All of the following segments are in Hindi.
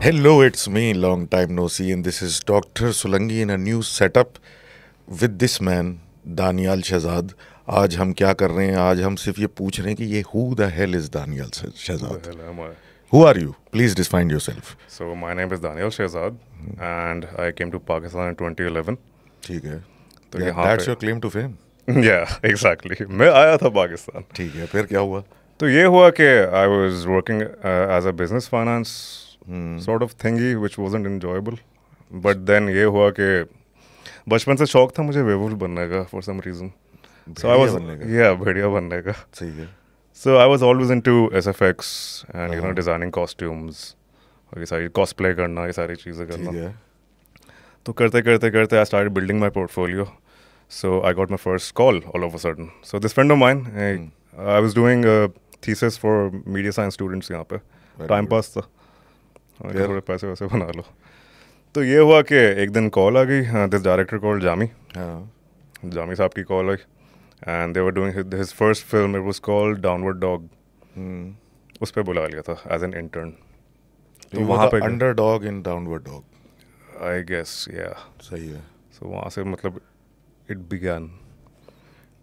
Hello, it's me, long time no see, and this is Dr. Solangi in a new setup with this man, Daniyal Shahzad आज हम क्या कर रहे हैं आज हम सिर्फ ये पूछ रहे हैं कि ये who the hell is Daniyal Shahzad Who are you? Please define yourself. So my name is Daniel Shehzad, and I came to Pakistan in 2011. ठीक है. तो yeah, that's your claim to fame. yeah, exactly. मैं आया था पाकिस्तान. ठीक है. फिर क्या हुआ? तो ये हुआ कि I was working uh, as a business finance sort of thingy which wasn't enjoyable but then ये हुआ कि बचपन से शौक था मुझे वेवुल्फ बनने का for some reason so I was ये भेड़िया बनने का सही है so I was always into SFX and you know designing costumes ये सारी कॉस्प्ले करना ये सारी चीज़ें करना तो करते करते करते I start building my portfolio So I got my first call all of a sudden. So this friend of mine, I, eh, mm. I was doing a thesis for media science students यहाँ पे. Time pass था. थोड़े पैसे वैसे बना लो तो ये हुआ कि एक दिन कॉल आ गई this director call Jami Jami साहब की कॉल आई and they were doing his first film it was called downward dog उस पर बुला लिया था एज एन इंटर्न तो वहाँ पे under dog in downward dog I guess या सही है सो so, वहाँ से मतलब इट बिगैन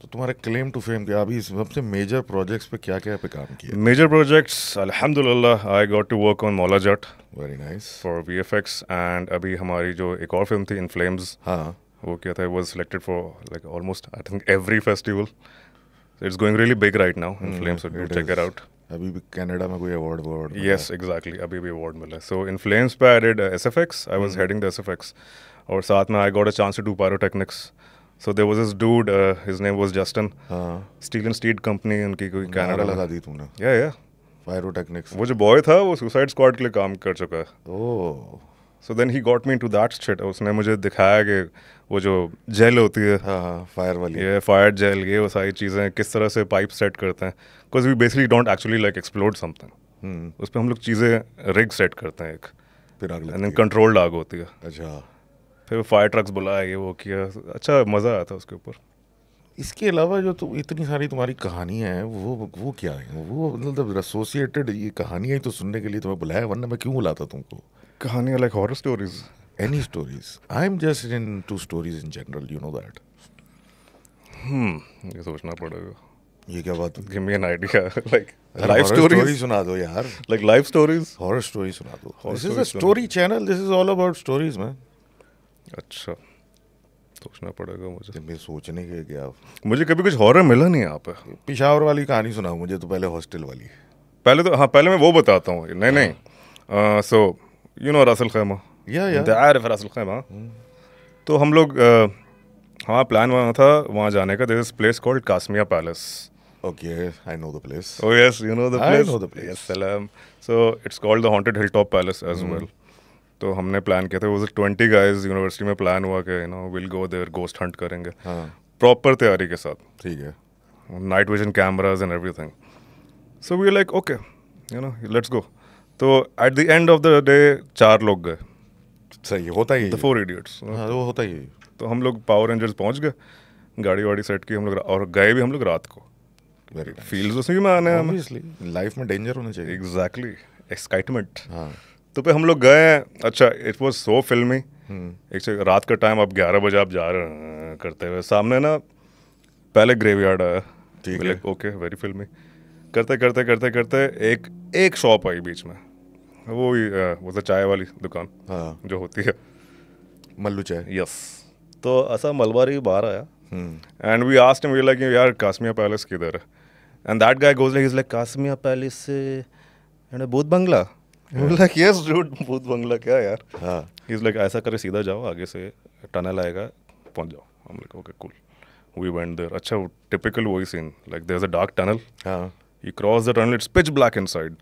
तो तुम्हारे क्लेम टू फेम क्या अभी सबसे मेजर प्रोजेक्ट्स पे क्या क्या पे काम किया मेजर प्रोजेक्ट्स अल्हम्दुलिल्लाह I got to work on Maula Jatt very nice for we and अभी हमारी जो एक और फिल्म थी इन फ्लेम्स हाँ वो क्या था was selected for like almost I think every festival it's going really big right now in flames check it out अभी भी कनाडा में कोई अवार्ड अवार्ड यस एग्जैक्टली अभी भी अवार्ड मिला सो इन फ्लेम्स पे I did SFX I was heading the SFX और साथ में I got a chance to do pyrotechnics so there was is dude his name was Justin Steel and Steel company उनकी कोई कैनेडा लगा दी तूने या या पायरोटेक्निक्स वो जो बॉय था वो सुसाइड स्क्वाड के लिए काम कर चुका है oh so then he got me to that shit उसने मुझे दिखाया कि वो जो जेल होती है हाँ फायर हाँ, वाली ये फायर जेल ये वो सारी चीज़ें किस तरह से पाइप सेट करते हैं because we basically don't actually like explore something उस पर हम लोग चीज़ें रिग सेट करते हैं एक फिर आग कंट्रोल्ड आग होती है अच्छा फिर फायर ट्रक्स बुलाया ये वो किया अच्छा मज़ा आया था उसके ऊपर इसके अलावा जो तुम इतनी सारी तुम्हारी कहानियाँ हैं वो वो क्या है वो मतलब एसोसिएटेड ये कहानियाँ ही तो सुनने के लिए तुम्हें बुलाया वरना मैं क्यों बुलाता तुमको कहानियाँ like horror stories any stories I am just into stories in general you know that ये सोचना पड़ेगा ये क्या बात give me an idea like life story सुना दो यार like life stories horror story सुना दो this is a story channel this is all about stories man अच्छा सोचना पड़ेगा मुझे तो मैं सोचने के क्या मुझे कभी कुछ हॉरर मिला नहीं यहाँ पे पिशावर वाली कहानी सुनाओ मुझे तो पहले हॉस्टल वाली पहले तो हाँ पहले मैं वो बताता हूँ नहीं नहीं so you know Ras al Khaimah या या आरिफ रासल खैमा तो हम लोग हाँ प्लान बना था वहाँ जाने का this place called Qasimia palace okay I know the place oh yes you know the place I oh, know the place. Yes, salam. So it's called the haunted hilltop palace as mm. तो हमने प्लान किया था ट्वेंटी गाइज यूनिवर्सिटी में प्लान हुआ कि you know will go there ghost hunt करेंगे प्रॉपर हाँ। तैयारी के साथ ठीक है night vision cameras and everything so we like okay you know let's go तो at the end of the day चार लोग गए सही होता ही फोर इडियट्स हाँ, वो होता ही तो हम लोग पावर रेंजर्स पहुंच गए गाड़ी वाड़ी सेट की हम लोग और गए भी हम लोग रात को वेरी उसमें भी में आने हैं लाइफ में डेंजर होना चाहिए एग्जैक्टली एक्साइटमेंट हाँ तो फिर हम लोग गए अच्छा इट वॉज सो फिल्मी एक से रात का टाइम अब ग्यारह बजे आप जा रहे हैं करते हुए सामने ना पहले ग्रेवयार्ड आया ठीक है ओके वेरी फिल्मी करते करते करते करते एक एक शॉप आई बीच में वो वो तो चाय वाली दुकान हाँ जो होती है मल्लू चाय यस तो ऐसा मलबारी बाहर आया and we asked we like यार कासमिया पैलेस किधर है and that guy goes like is like Kasmiya palace से एंड बोध बंगला क्या हाँ। ऐसा करे सीधा जाओ आगे से टनल आएगा पहुंच जाओ हम लोग okay cool we went there अच्छा टिपिकल वही scene like there is a dark tunnel you cross the tunnel it's pitch black inside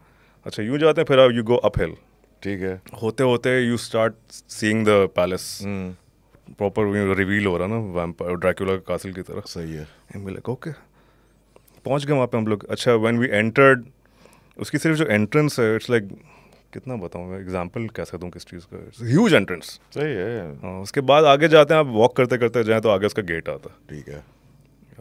अच्छा जाते हैं फिर यू गो अप हिल ठीक है होते होते you start seeing the palace proper reveal हो रहा ना वैम्पायर ड्रैकुला कासिल की तरह सही है एंड लाइक ओके पहुंच गए वहाँ पे हम लोग अच्छा व्हेन वी एंटर्ड उसकी सिर्फ जो एंट्रेंस है इट्स लाइक कितना बताऊँ मैं एग्जाम्पल कैसा दूँ किस चीज़ का ह्यूज एंट्रेंस सही है आ, हाँ, उसके बाद आगे जाते हैं आप वॉक करते करते जाएँ तो आगे उसका गेट आता ठीक है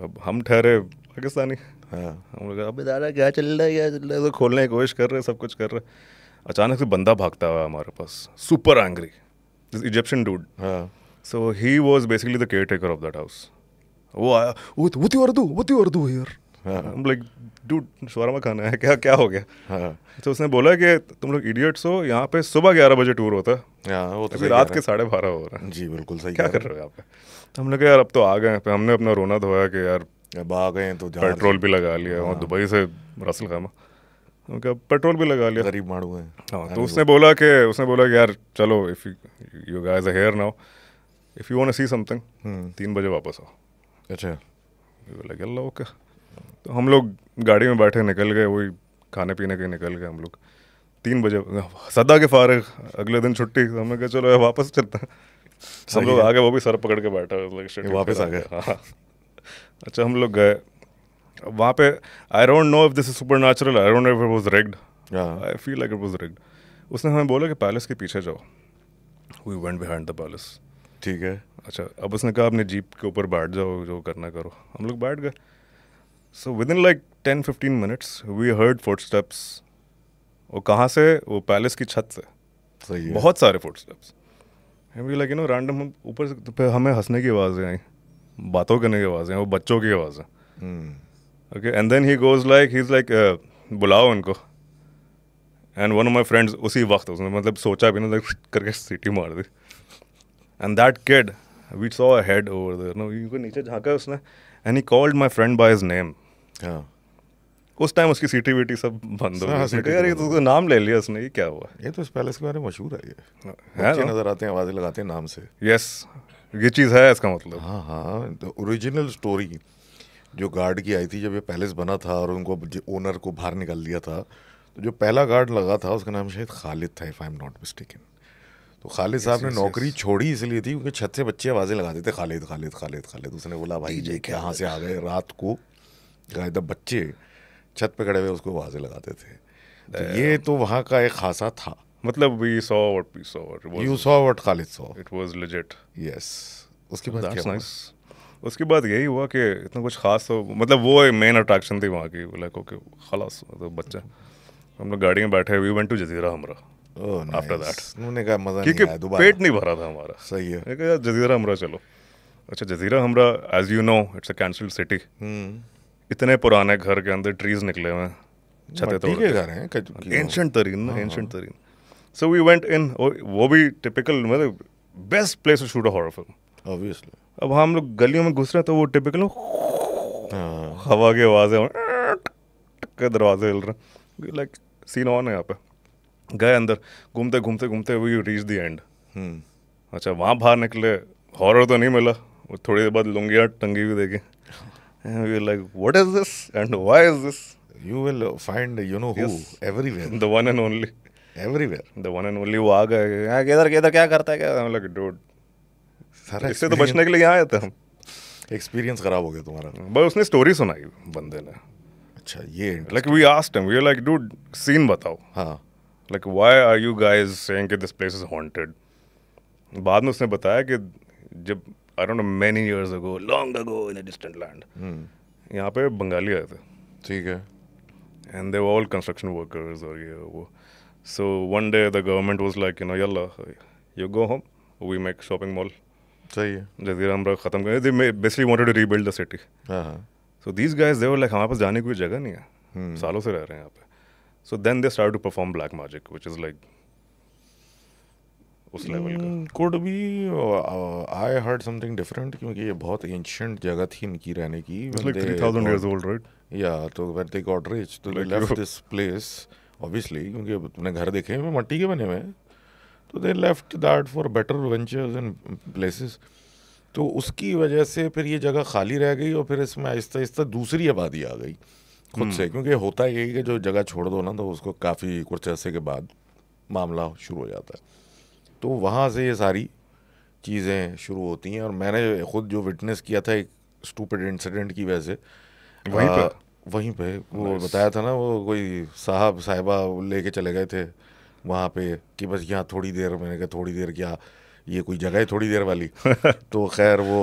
अब हम ठहरे पाकिस्तानी हाँ हम लोग अब दादा क्या चल रहा है क्या चल रहा है तो खोलने की कोशिश कर रहे हैं सब कुछ कर रहे हैं अचानक से बंदा भागता हुआ हमारे पास super angry this Egyptian dude हाँ so he was basically the caretaker of that house वो आया वो तो वो तो और दो वो तो और दो यार हम लाइक डूड शवरमा खाना है क्या क्या हो गया हाँ तो उसने बोला कि तुम लोग इडियट्स हो यहाँ पे सुबह ग्यारह बजे टूर होता है हाँ, वो तो रात के साढ़े बारह हो रहा है जी बिल्कुल सही क्या कर रहे हो पे तो हम लोग यार अब तो आ गए हमने अपना रोना धोया कि यार अब आ गए तो पेट्रोल भी लगा लिया और हाँ। दुबई से रसल खामा अब पेट्रोल भी लगा लिया गरीब माड़ू हैं हाँ, हाँ तो उसने बोला कि उसने बोला कि यार चलो if you guys are now if you want to see something तीन बजे वापस आओ अच्छा लगे अल्लाह ओके तो हम लोग गाड़ी में बैठे निकल गए वही खाने पीने के निकल गए हम लोग तीन बजे सदा के फारे अगले दिन छुट्टी तो हमने कहा चलो वापस चलता हम लोग आ गए वो भी सर पकड़ के बैठा वापस आ गए हाँ। अच्छा हम लोग गए वहाँ पे I don't know if this is supernatural I don't know if it was rigged I feel like it was rigged उसने हमें बोला कि पैलेस के पीछे जाओ we went behind the palace ठीक है अच्छा अब उसने कहा अपने जीप के ऊपर बैठ जाओ जो करना करो हम लोग बैठ गए so within like ten fifteen minutes we heard steps वो कहाँ से वो पैलेस की छत से सही है बहुत सारे footsteps we like you know random हम ऊपर से तो फिर हमें हंसने की आवाज़ें आई बातों करने की आवाज़ें वो बच्चों की आवाज़ें okay and then he goes like he is like बुलाओ उनको and one of my friends उसी वक्त उसने मतलब सोचा भी ना लाइक करके सीटी मार दी and that kid we saw head over no नीचे झाँका उसने and he called my friend by his name हाँ। उस टाइम उसकी सीटी वीटी सब बंद हो हाँ, गई तो नाम ले लिया उसने ये क्या हुआ ये तो इस पैलेस के बारे में मशहूर है ये हाँ, बच्चे नजर आते हैं आवाज़ें लगाते हैं नाम से यस ये चीज़ है इसका मतलब हाँ हाँ तो ओरिजिनल स्टोरी जो गार्ड की आई थी जब ये पैलेस बना था और उनको ओनर को बाहर निकाल दिया था तो जो पहला गार्ड लगा था उसका नाम शायद खालिद था if I am not mistake तो खालिद साहब ने नौकरी छोड़ी इसलिए थी क्योंकि छत से बच्चे आवाज़ें लगाते थे खालिद खालिद खालिद खालिद उसने बोला भाई ये कहाँ से आ गए रात को एकदम बच्चे छत पे खड़े हुए उसको वहाँ से लगाते थे तो ये तो वहाँ का एक खासा था मतलब we saw what we saw what you saw what Khalid saw it was legit yes उसके बाद क्या नाइस उसके बाद यही हुआ कि इतना कुछ खास तो मतलब वो मेन अट्रैक्शन थी वहाँ की लाइक ओके खलास तो बच्चा हम लोग गाड़ी में बैठे वी वेंट टू जजीरा हमरा आफ्टर oh, दैट उन्होंने कहा मजा नहीं आया दोबारा पेट नहीं भरा था हमारा सही है कहा जजीरा हमरा चलो अच्छा Jazeera Hamra as you know it's a cancelled city इतने पुराने घर के अंदर ट्रीज निकले हुए हैं छतें तोड़ के घर हैं एंशंट तरीन ना एंशंट तरीन सो वी वेंट इन वो भी टिपिकल मतलब best place to shoot a horror film obviously अब हम लोग गलियों में घुस रहे तो वो टिपिकल हाँ। हवा की आवाज़ें के दरवाजे हिल रहे हैं लाइक सीन ऑन है यहाँ पे गए अंदर घूमते घूमते घूमते वी रीच द एंड अच्छा वहाँ बाहर निकले हॉरर तो नहीं मिला थोड़ी देर बाद लुंगियाँ टंगी हुई देखी And we were like, what is this and why is this? You will find you know who yes. everywhere. The one and only. Everywhere. The one and only वो आ गए इधर इधर क्या करता है क्या हम लगे डूड सारा इससे तो बचने के लिए यहाँ आए थे हम एक्सपीरियंस खराब हो गया तुम्हारा बस उसने स्टोरी सुनाई बंदे ने अच्छा ये like we asked him we like dude scene बताओ हाँ like why are you guys saying कि दिस प्लेस इज हॉन्टेड बाद में उसने बताया कि जब I don't know many years ago long ago in a distant land यहाँ पे बंगाली आए थे ठीक है and they all construction workers और ये वो so one day the government was like you know यल्ला you go home we make shopping mall सही है जजीरा हमरा खत्म कर दे basically wanted to rebuild the city so these guys they were like हमारे पास जाने की कोई जगह नहीं है hmm. सालों से रह रहे हैं यहाँ पे so then they start to perform black magic which is like उस लेवल का कुड भी आई हर्ड समथिंग डिफरेंट क्योंकि ये बहुत एंशंट जगह थी इनकी रहने की या तो दे गॉट रिच तो they left this place obviously क्योंकि अपने घर देखे हैं मट्टी के बने हुए हैं तो they left that for better ventures and places तो उसकी वजह से फिर ये जगह खाली रह गई और फिर इसमें आहिस्ता आहिस्ता दूसरी आबादी आ गई खुद hmm. से क्योंकि होता यही कि जो जगह छोड़ दो ना तो उसको काफ़ी कुछ अरसे के बाद मामला शुरू हो जाता है तो वहाँ से ये सारी चीज़ें शुरू होती हैं और मैंने खुद जो विटनेस किया था एक स्टूपेड इंसिडेंट की वजह से वहीं पे वहीं पे वो बताया था ना वो कोई साहब साहिबा लेके चले गए थे वहाँ पे कि बस यहाँ थोड़ी देर मैंने कहा थोड़ी देर क्या ये कोई जगह है थोड़ी देर वाली तो खैर वो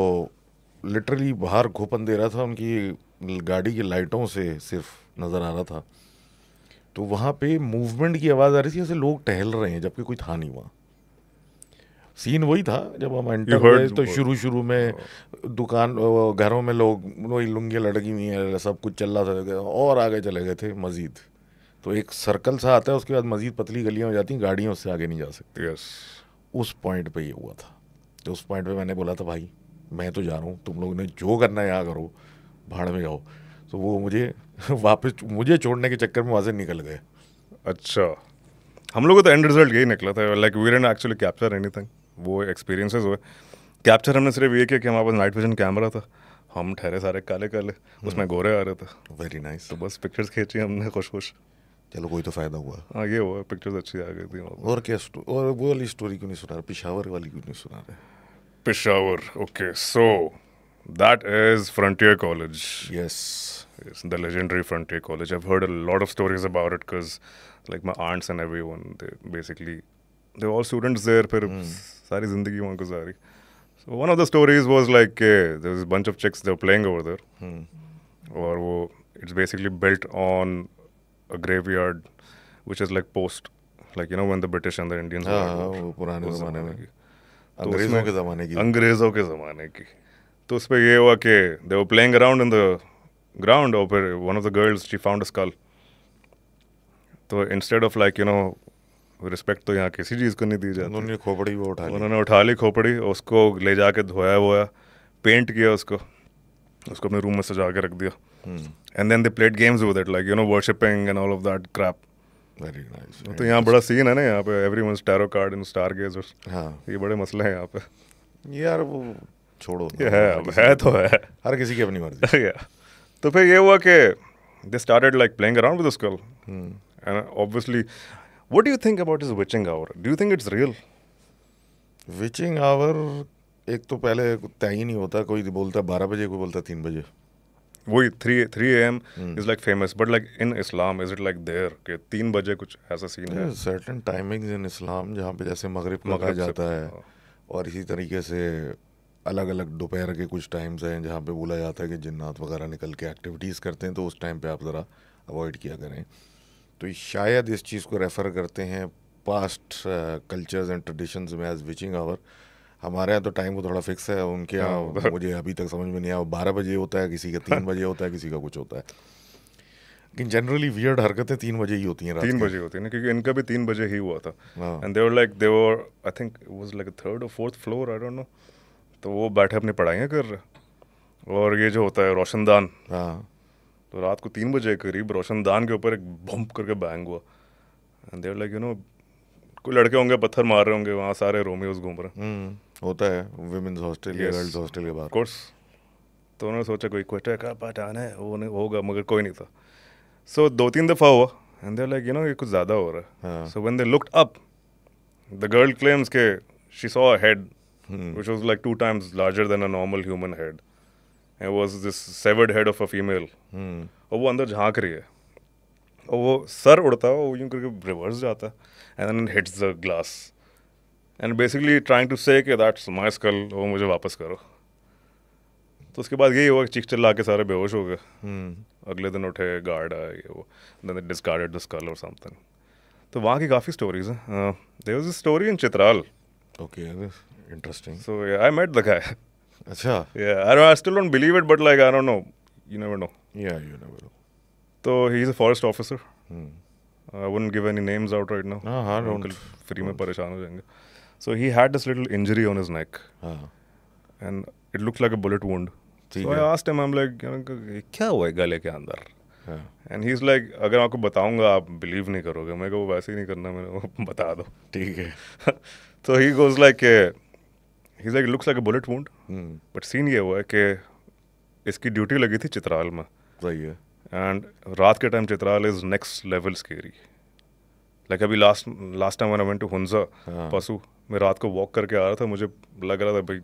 लिटरली बाहर घोपन दे रहा था उनकी गाड़ी की लाइटों से सिर्फ नज़र आ रहा था तो वहाँ पे मूवमेंट की आवाज़ आ रही थी ऐसे लोग टहल रहे हैं जबकि कोई था नहीं वहाँ सीन वही था जब हम एंटर हुए तो शुरू शुरू में हाँ। दुकान घरों में लोग वही लुंगी लड़की हुई हैं सब कुछ चल रहा था और आगे चले गए थे मजीद तो एक सर्कल सा आता है उसके बाद मजीद पतली गलियाँ हो जाती हैं गाड़ियाँ उससे आगे नहीं जा सकती यस उस पॉइंट पे ये हुआ था तो उस पॉइंट पे मैंने बोला था भाई मैं तो जा रहा हूँ तुम लोग ने जो करना है यहाँ करो भाड़ में जाओ तो वो मुझे वापस मुझे छोड़ने के चक्कर में वहाँ से निकल गए अच्छा हम लोगों को तो एंड रिजल्ट यही निकला था like we didn't actually capture anything वो एक्सपीरियंसेस हुए कैप्चर हमने सिर्फ ये किया कि हमारे पास नाइट विजन कैमरा था हम ठहरे सारे काले काले उसमें हम्म। गोरे आ रहे थे वेरी नाइस तो बस पिक्चर्स खींची हमने खुश खुश चलो कोई तो फायदा हुआ हाँ ये हुआ पिक्चर्स अच्छी आ गई थी और क्या और वो वाली स्टोरी क्यों नहीं सुना पिशावर वाली क्यों नहीं सुना Peshawar okay so that is Frontier College yes the legendary Frontier College I heard a lot of stories about it because like my aunts and everyone they basically they all students there फिर hmm. सारी ज़िंदगी वहाँ गुजारी so one of the stories was like के is bunch of chicks there playing over there और वो it's basically built on a graveyard which is like post like you know when the British and the Indian पुराने ज़माने में तो अंग्रेज़ों के ज़माने की अंग्रेज़ों के ज़माने की तो उस पर यह हुआ कि दे वो playing around in the ground और फिर one of the girls she found skull तो instead of like you know respect तो यहाँ किसी चीज़ को नहीं दी जाती उन्होंने खोपड़ी वो उठा उन्होंने उठा ली खोपड़ी उसको ले जा के धोया वोया पेंट किया उसको उसको अपने रूम में सजा के रख दिया and then they played games with it like you know worshipping and all of that crap very nice तो यहाँ बड़ा सीन है ना यहाँ पे everyone tarot card in star gaze हाँ ये बड़े मसले हैं यहाँ पे यार वो छोड़ो ये है अब है तो है हर किसी की अपनी मर्जी तो फिर ये हुआ कि they started like playing around with skull and obviously What do you think about his witching hour? Do you think it's real? Witching hour एक तो पहले तय ही नहीं होता कोई बोलता बारह बजे कोई बोलता तीन बजे वही three three AM is like famous but like in Islam is it like there के तीन बजे कुछ ऐसा सीन है सर्टन टाइमिंग्स इन इस्लाम जहाँ पे जैसे मगरिब को जाता है हाँ। और इसी तरीके से अलग अलग दोपहर के कुछ टाइम्स हैं जहाँ पे बोला जाता है कि जिन्नात वगैरह निकल के एक्टिविटीज़ करते हैं तो उस टाइम पे आप ज़रा अवॉइड किया करें तो शायद इस चीज़ को रेफ़र करते हैं पास्ट कल्चर्स एंड ट्रेडिशंस में एज विचिंग आवर हमारे यहाँ तो टाइम को थोड़ा फिक्स है उनके हाँ। यहाँ मुझे अभी तक समझ में नहीं आया बारह बजे होता है किसी का तीन बजे होता है किसी का कुछ होता है लेकिन जनरली वियर्ड हरकतें तीन बजे ही होती हैं तीन बजे होती है ना क्योंकि इनका भी तीन बजे ही हुआ था and they were like they were I think was like third और fourth floor I don't know तो वो बैठे अपनी पढ़ाइयाँ कर रहे और ये जो होता है रोशनदान हाँ तो रात को तीन बजे करीब रोशनदान के ऊपर एक बम्प करके बैंग हुआ and there like you know कोई लड़के होंगे पत्थर मार रहे होंगे वहाँ सारे रोमियोज घूम रहे हम्म, होता है वुमेन्स हॉस्टल गर्ल्स हॉस्टल के बाहर कोर्स तो उन्होंने सोचा कोई क्वेश्चन का आना है वो नहीं होगा मगर कोई नहीं था सो दो तीन दफ़ा हुआ and there like you know ये कुछ ज़्यादा हो रहा है so when they looked up the girl claims के she saw head which was like two times larger than a normal human head and was this severed head of a female और वो अंदर झांक रही है और वो सर उड़ता है वो यूँ करके रिवर्स जाता है and and hits the glass and basically trying to say that's my skull वो मुझे वापस करो तो उसके बाद यही हुआ कि चिक चिल्ला के सारे बेहोश हो गए hmm. अगले दिन उठे गार्ड आए वो देन डिस्कार्डेड द स्कल और समथिंग तो वहाँ की काफ़ी स्टोरीज हैं there was a story in Chitral okay interesting so I met the guy अच्छा still don't believe it but like I don't know you never know yeah you never know तो he is a forest officer I wouldn't give any names out right now हां हां डोंट फ्री में परेशान हो जाएंगे so he had this little injury on his neck हां and it looked like a bullet wound so I asked him I am like क्या हुआ है गले के अंदर एंड ही इज लाइक अगर आपको बताऊंगा आप बिलीव नहीं करोगे मैं वैसे ही नहीं करना मैंने बता दो ठीक है तो he goes like he like looks like a bullet wound बट hmm. सीन ये हुआ है कि इसकी ड्यूटी लगी थी चित्राल में सही है एंड रात के time Chitral is next level scary like अभी last last time I went to Hunza Passu मैं रात को वॉक करके आ रहा था मुझे लग रहा था भाई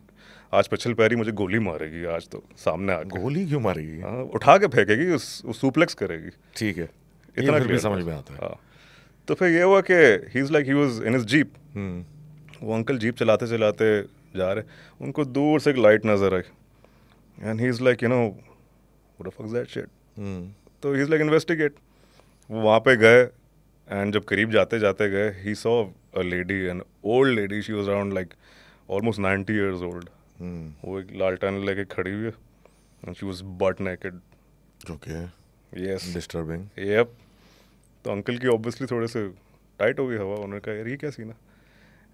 आज पछल पैरी मुझे गोली मारेगी आज तो सामने आ गोली क्यों मारेगी हाँ उठा के फेंकेगी उस, उस सुप्लेक्स करेगी ठीक है इतना भी समझ में आता है हाँ तो फिर ये हुआ कि he is like he was in his jeep वो अंकल जीप चलाते चलाते जा रहे उनको दूर से एक लाइट नज़र आई and he is like you know that shit तो ही इज़ लाइक इन्वेस्टिगेट वो वहाँ पे गए एंड जब करीब जाते जाते गए he so a lady an old lady she was around like almost ninety years old वो एक लालटान लेके खड़ी हुई है and she was but naked okay yes disturbing yup तो अंकल की ऑब्वियसली थोड़े से टाइट हो गई हवा उन्होंने कहा यार ये क्या सीन है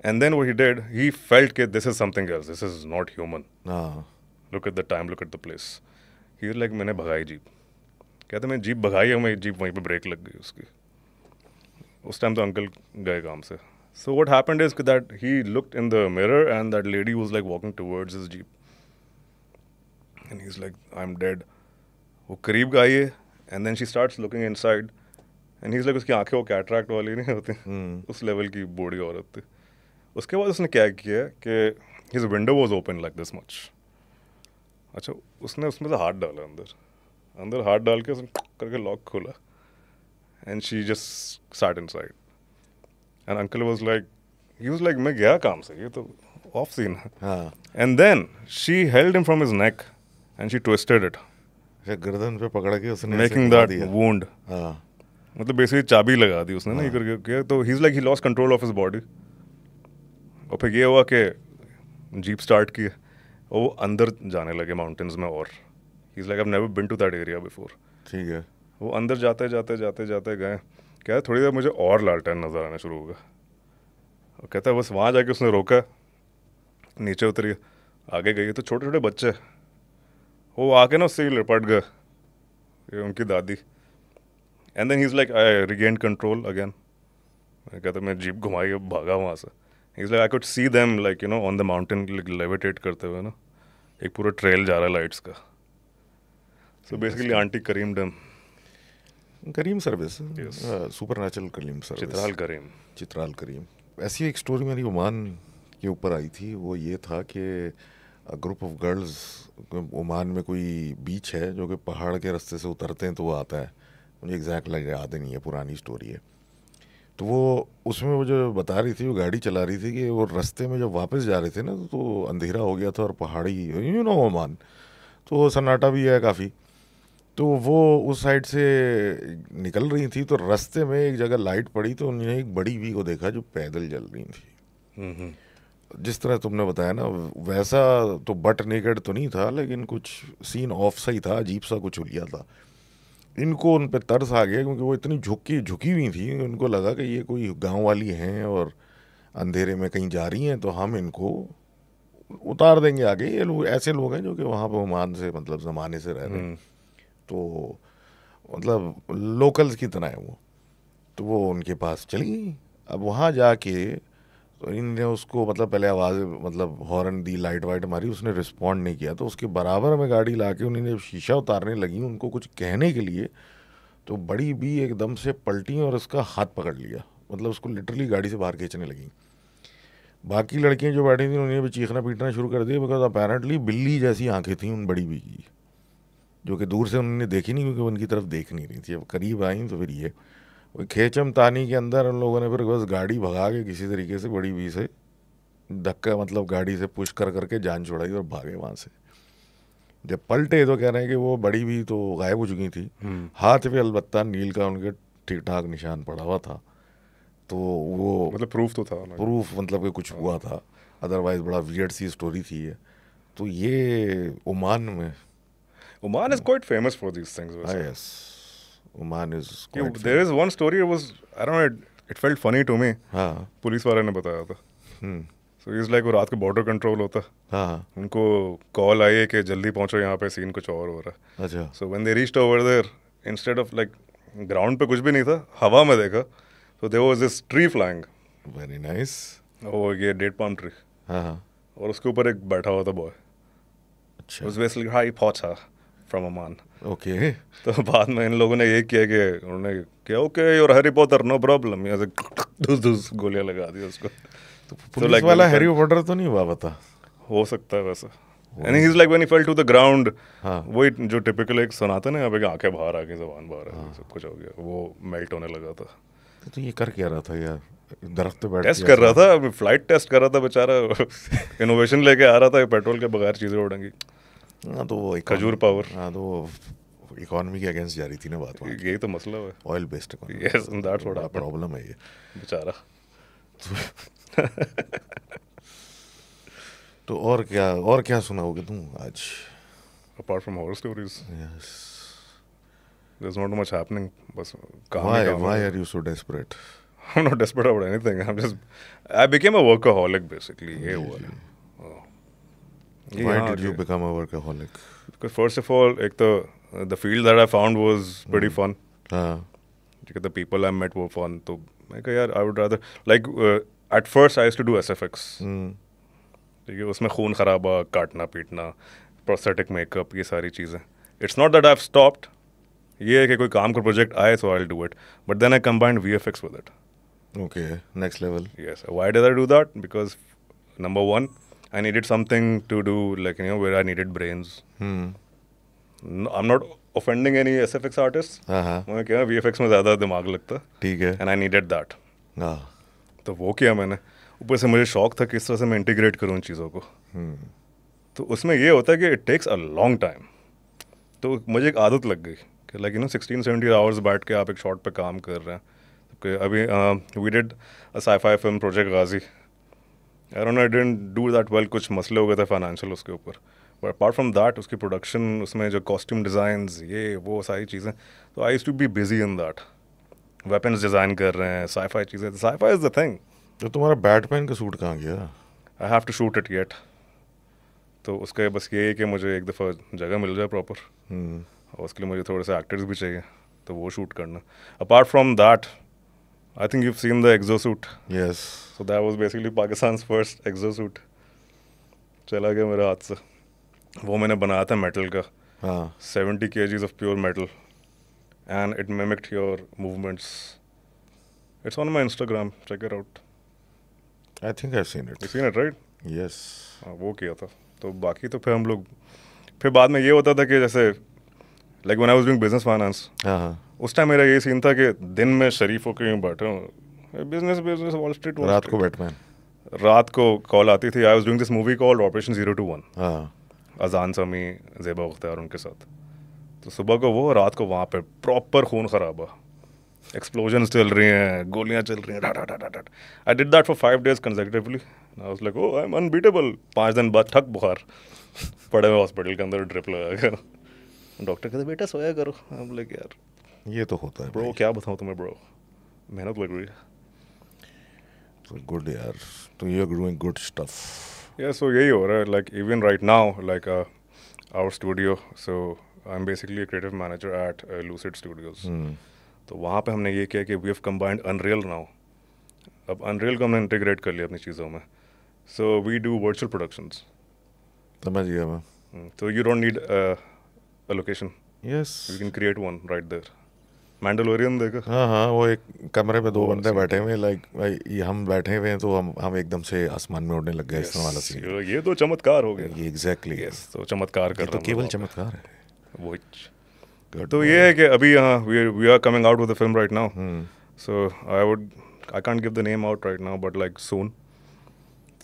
And then what he did, he felt that this is something else. This is not human. Ah. Look at the time, look at the place. He was like, मैंने भगाई जीप कहते तो मैंने जीप भगाई है मेरी जीप वहीं पे ब्रेक लग गई उसकी उस टाइम तो अंकल गए काम से so what happened is that he looked in the mirror and that lady was like walking towards his jeep and he is like I am dead वो करीब आई है and then she start looking inside and he is like उसकी आंखें वो कैटरैक्ट वाली नहीं होती hmm. उस लेवल की बूढ़ी औरत थी उसके बाद उसने क्या किया कि his window was open like this much अच्छा उसने उसमें से हाथ डाला अंदर अंदर हाथ डाल के उसने करके लॉक खोला and she just sat inside and uncle was like use like मैं गया काम से ये तो ऑफ सीन है and then she held in from his neck and she twisted it गर्दन पे पकड़ के उसने मेकिंग दैट वूंड मतलब बेसिकली चाबी लगा दी उसने ना ये हाँ। करके तो he is like he lost control of his body और फिर ये हुआ कि जीप स्टार्ट की और वो अंदर जाने लगे माउंटेन्स में और is like I never been to that area before ठीक है वो अंदर जाते जाते जाते जाते गए क्या है थोड़ी देर मुझे और लालटेन नज़र आना शुरू होगा और कहता है बस वहाँ जाके उसने रोका नीचे उतरी आगे गई तो छोटे छोटे बच्चे वो आके ना उससे लिपट गए उनकी दादी and then he is like I regain control again कहता मैं जीप घुमाई भागा वहाँ से is like I could see them like you know on the mountain levitate करते हुए ना एक पूरा ट्रेल जा रहा है लाइट्स का so basically aunty Careem damn Careem service supernatural Careem sir Chitral Careem Chitral Careem ऐसी एक स्टोरी मेरी ओमान के ऊपर आई थी वो ये था कि ग्रुप ऑफ गर्ल्स ओमान में कोई बीच है जो कि पहाड़ के रास्ते से उतरते हैं तो वो आता है मुझे एग्जैक्ट लग याद नहीं है पुरानी स्टोरी है तो वो उसमें वो जो बता रही थी वो गाड़ी चला रही थी कि वो रास्ते में जब वापस जा रहे थे ना तो अंधेरा हो गया था और पहाड़ी यू नो ओमान तो सन्नाटा भी है काफ़ी तो वो उस साइड से निकल रही थी तो रास्ते में एक जगह लाइट पड़ी तो उन्होंने एक बड़ी भी को देखा जो पैदल चल रही थी हम्म, हम्म। जिस तरह तुमने बताया ना वैसा तो बट नेकेड तो नहीं था लेकिन कुछ सीन ऑफ सा ही था अजीब सा कुछ उलिया था इनको उन पर तरस आ गया क्योंकि वो इतनी झुकी झुकी हुई थी उनको लगा कि ये कोई गांव वाली हैं और अंधेरे में कहीं जा रही हैं तो हम इनको उतार देंगे आगे ये लोग ऐसे लोग हैं जो कि वहाँ पर मान से मतलब ज़माने से रह रहे हैं हम्म। तो मतलब लोकल्स की तरह है वो तो वो उनके पास चली गई अब वहाँ जाके तो इनने उसको मतलब पहले आवाज़ मतलब हॉर्न दी लाइट वाइट मारी उसने रिस्पॉन्ड नहीं किया तो उसके बराबर में गाड़ी ला के जब शीशा उतारने लगी उनको कुछ कहने के लिए तो बड़ी भी एकदम से पलटी और उसका हाथ पकड़ लिया मतलब उसको लिटरली गाड़ी से बाहर खींचने लगी बाकी लड़कियां जो बैठी थी उन्होंने भी चीखना पीटना शुरू कर दिया बिकॉज अपेरेंटली बिल्ली जैसी आंखें थी उन बड़ी बी की जो कि दूर से उन्होंने देखी नहीं क्योंकि उनकी तरफ देख नहीं रही थी अब करीब आई तो फिर ये खेचम तानी के अंदर उन लोगों ने फिर बस गाड़ी भगा के किसी तरीके से बड़ी बी से धक्का मतलब गाड़ी से पुश कर करके जान छुड़ाई और भागे वहाँ से जब पलटे तो कह रहे हैं कि वो बड़ी भी तो गायब हो चुकी थी हम्म। हाथ पे अलबत्ता नील का उनके ठीक ठाक निशान पड़ा हुआ था तो वो मतलब प्रूफ तो था प्रूफ मतलब कि कुछ हुआ था अदरवाइज बड़ा वियर्ड सी स्टोरी थी ये तो ये ओमान में Oman is quite famous for this things yes Oman is quite yeah, there is one story it was I don't know it, it felt funny to me हाँ पुलिस वाले ने बताया था सो इज लाइक रात को बॉर्डर कंट्रोल होता हाँ उनको कॉल आई है कि जल्दी पहुंचो यहाँ पे सीन कुछ और हो रहा है अच्छा so when they reached over there instead of like ground पे कुछ भी नहीं था हवा में देखा so there was this tree flying very nice वो ये डेट पाम ट्री हाँ और उसके ऊपर एक बैठा हुआ था बॉय अच्छा हाई पहुंचा फ्रॉम अमान ओके तो बाद में इन लोगों ने ये किया कि उन्होंने क्या okay your Harry Potter no problem ऐसे धुस धुस गोलियां लगा दी उसको तो पुलिस तो वाला हैरी पॉटर तो नहीं हुआ पता हो सकता है वैसा and he is like when he fell to the ground वही जो टिपिकल एक सुनाते ना अब आंखें बाहर आ गई जबान बाहर आ गई हाँ। सब कुछ हो गया वो मेल्ट होने लगा था तो ये कर क्या रहा था यार दरख्त बैठ टेस्ट कर रहा था फ्लाइट टेस्ट कर रहा था बेचारा इनोवेशन लेके आ रहा था पेट्रोल के बगैर चीज़ें उड़ेंगी हाँ तो वो खजूर पावर हाँ तो वो इकोनॉमी के अगेंस्ट जा रही थी ना बात यही तो मसला है oil based yes that's what problem है ये बेचारा तो और क्या और क्या सुनाओगे तुम आज apart from horror stories yes there's not much happening bas kahan why kahan why are you so desperate i'm not desperate about anything i'm just i became a workaholic basically hey, yeah. Why did you become a workaholic? Because first of all, एक तो the field that I found was pretty mm. fun. हाँ. The people I met were fun. तो मैं कहा यार I would rather like uh, at first I used to do SFX. ठीक है उसमें खून खराबा काटना पीटना प्रोस्थेटिक मेकअप ये सारी चीज़ें it's not that I have stopped ये है कि कोई काम का प्रोजेक्ट आए so I do it but then I combined V F X with it okay next level yes why did I do that because number one I needed something to do, like, you know, where I needed brains. Hmm. No, I'm not offending any SFX artists. मैं क्या VFX में ज़्यादा दिमाग लगता ठीक है एंड आई नीडेड दैट तो वो किया मैंने ऊपर से मुझे शौक था किस तरह से मैं इंटीग्रेट करूँ उन चीज़ों को hmm. तो उसमें ये होता है कि it takes a long time तो मुझे एक आदत लग गई कि like you know sixteen seventy hours बैठ के आप एक शॉट पे काम कर रहे हैं तो अभी we did a sci-fi film project Ghazi I don't I didn't do that well कुछ मसले हो गए थे फाइनेंशियल उसके ऊपर बट अपार्ट फ्रॉम दैट उसकी प्रोडक्शन उसमें जो कॉस्ट्यूम डिज़ाइन ये वो सारी चीज़ें तो I to be busy in that weapons design कर रहे हैं साइफाई चीज़ें साइफाई इज़ द थिंग तो तुम्हारा बैटमैन का सूट कहाँ गया I have to shoot it yet तो उसका बस ये है कि मुझे एक दफ़ा जगह मिल जाए प्रॉपर हम्म. और उसके लिए मुझे थोड़े से एक्टर्स भी चाहिए तो वो शूट करना apart from that I think you've seen the exosuit. Yes. So that was basically Pakistan's first exosuit. चला गया मेरे हाथ से वो मैंने बनाया था मेटल का seventy K Gs of pure metal and it mimicked your movements it's on my Instagram check it out I think I seen it seen it right yes वो किया था तो बाकी तो फिर हम लोग फिर बाद में ये होता था कि जैसे like one I was doing business finance उस टाइम मेरा यही सीन था कि दिन में शरीफ होकर यूँ बैठे हूँ बिजनेस बिजनेस वॉल स्ट्रीट रात को बैटमैन रात को कॉल आती थी I was doing this movie call Operation Zero Two One Azaan Sami जेबा उख्तार उनके साथ तो सुबह को वो रात को वहाँ पे प्रॉपर खून ख़राब हुआ एक्सप्लोजन चल रही हैं गोलियाँ चल रही हैं I did that for five days consecutively like oh I am unbeatable पाँच दिन बाद ठक बुखार पड़े हुए हॉस्पिटल के अंदर ड्रिप लगा कर डॉक्टर कहते बेटा सोया करो हम लाइक यार ये तो होता है ब्रो क्या बताऊँ तुम्हें ब्रो मेहनत लग रही है गुड यार तो you are doing good stuff या सो यही हो रहा है like even right now like our studio so I am basically creative manager at Lucid Studios तो वहाँ पे हमने ये किया कि we have combined Unreal now अब अनरियल को हमने इंटीग्रेट कर लिया अपनी चीज़ों में so we do virtual productions समझ गया मैं तो you don't need a location yes you can create one right there Mandalorian देखा हाँ हाँ वो एक कमरे में दो बंदे बैठे हुए लाइक भाई हम बैठे हुए हैं तो हम हम एकदम से आसमान में उड़ने लग गए इस वाला सीन ये तो चमत्कार हो गया ये एग्जैक्टली yes, तो चमत्कार कर तो केवल चमत्कार है वो तो ये है कि अभी यहाँ we are coming out with the film right now so I would I can't give the name out right now but like soon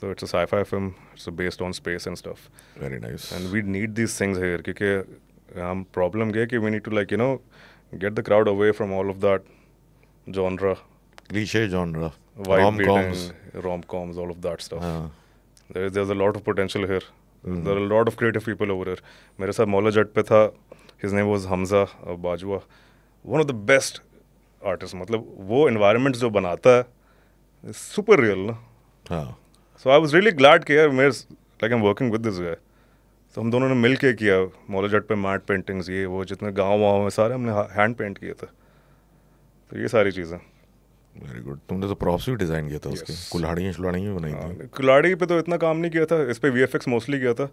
So it's a sci film it's based on space and stuff very nice and we need this things here क्योंकि हम प्रॉब्लम गए कि we need to like you know get the crowd away from all of that genre, cliche genre, rom coms, rom coms, all of that stuff. Uh. There, there's a lot of potential here. Mm. There are a lot of creative people over here. मेरे साथ मौला जट पे था his name was Hamza uh, Bajwa. One of the best artists. मतलब वो environments जो बनाता है super real ना. हाँ. So I was really glad कि यार मेरे like I'm working with this guy. तो हम दोनों ने मिल के किया मोलाजट पे मार्ट पेंटिंग्स ये वो जितने गाँव वाँव में सारे हमने हैंड पेंट किए थे तो ये सारी चीज़ें वेरी गुड तुमने तो प्रॉप्स भी डिज़ाइन किया था yes. उसके कुल्हाड़ियाँ शुलाड़ियाँ भी बनाई थी हाँ, कुल्हाड़ी पे तो इतना काम नहीं किया था इस पर वी मोस्टली किया था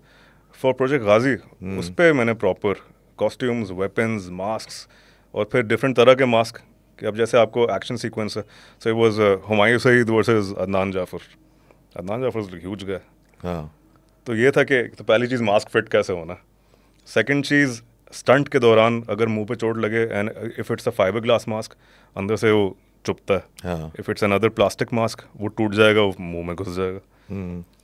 फॉर प्रोजेक्ट गाजी उस पर मैंने प्रॉपर कॉस्ट्यूम्स वेपन्स मास्क और फिर डिफरेंट तरह के मास्क कि अब जैसे आपको एक्शन सीक्वेंस है so it was Humayun Saeed versus Adnan Jaffar Adnan Jaffar huge गए हाँ तो ये था कि तो पहली चीज़ मास्क फिट कैसे होना सेकेंड चीज़ स्टंट के दौरान अगर मुंह पे चोट लगे and if it's a fibre glass mask अंदर से वो चुपता है if it's another plastic mask वो टूट जाएगा वो मुंह में घुस जाएगा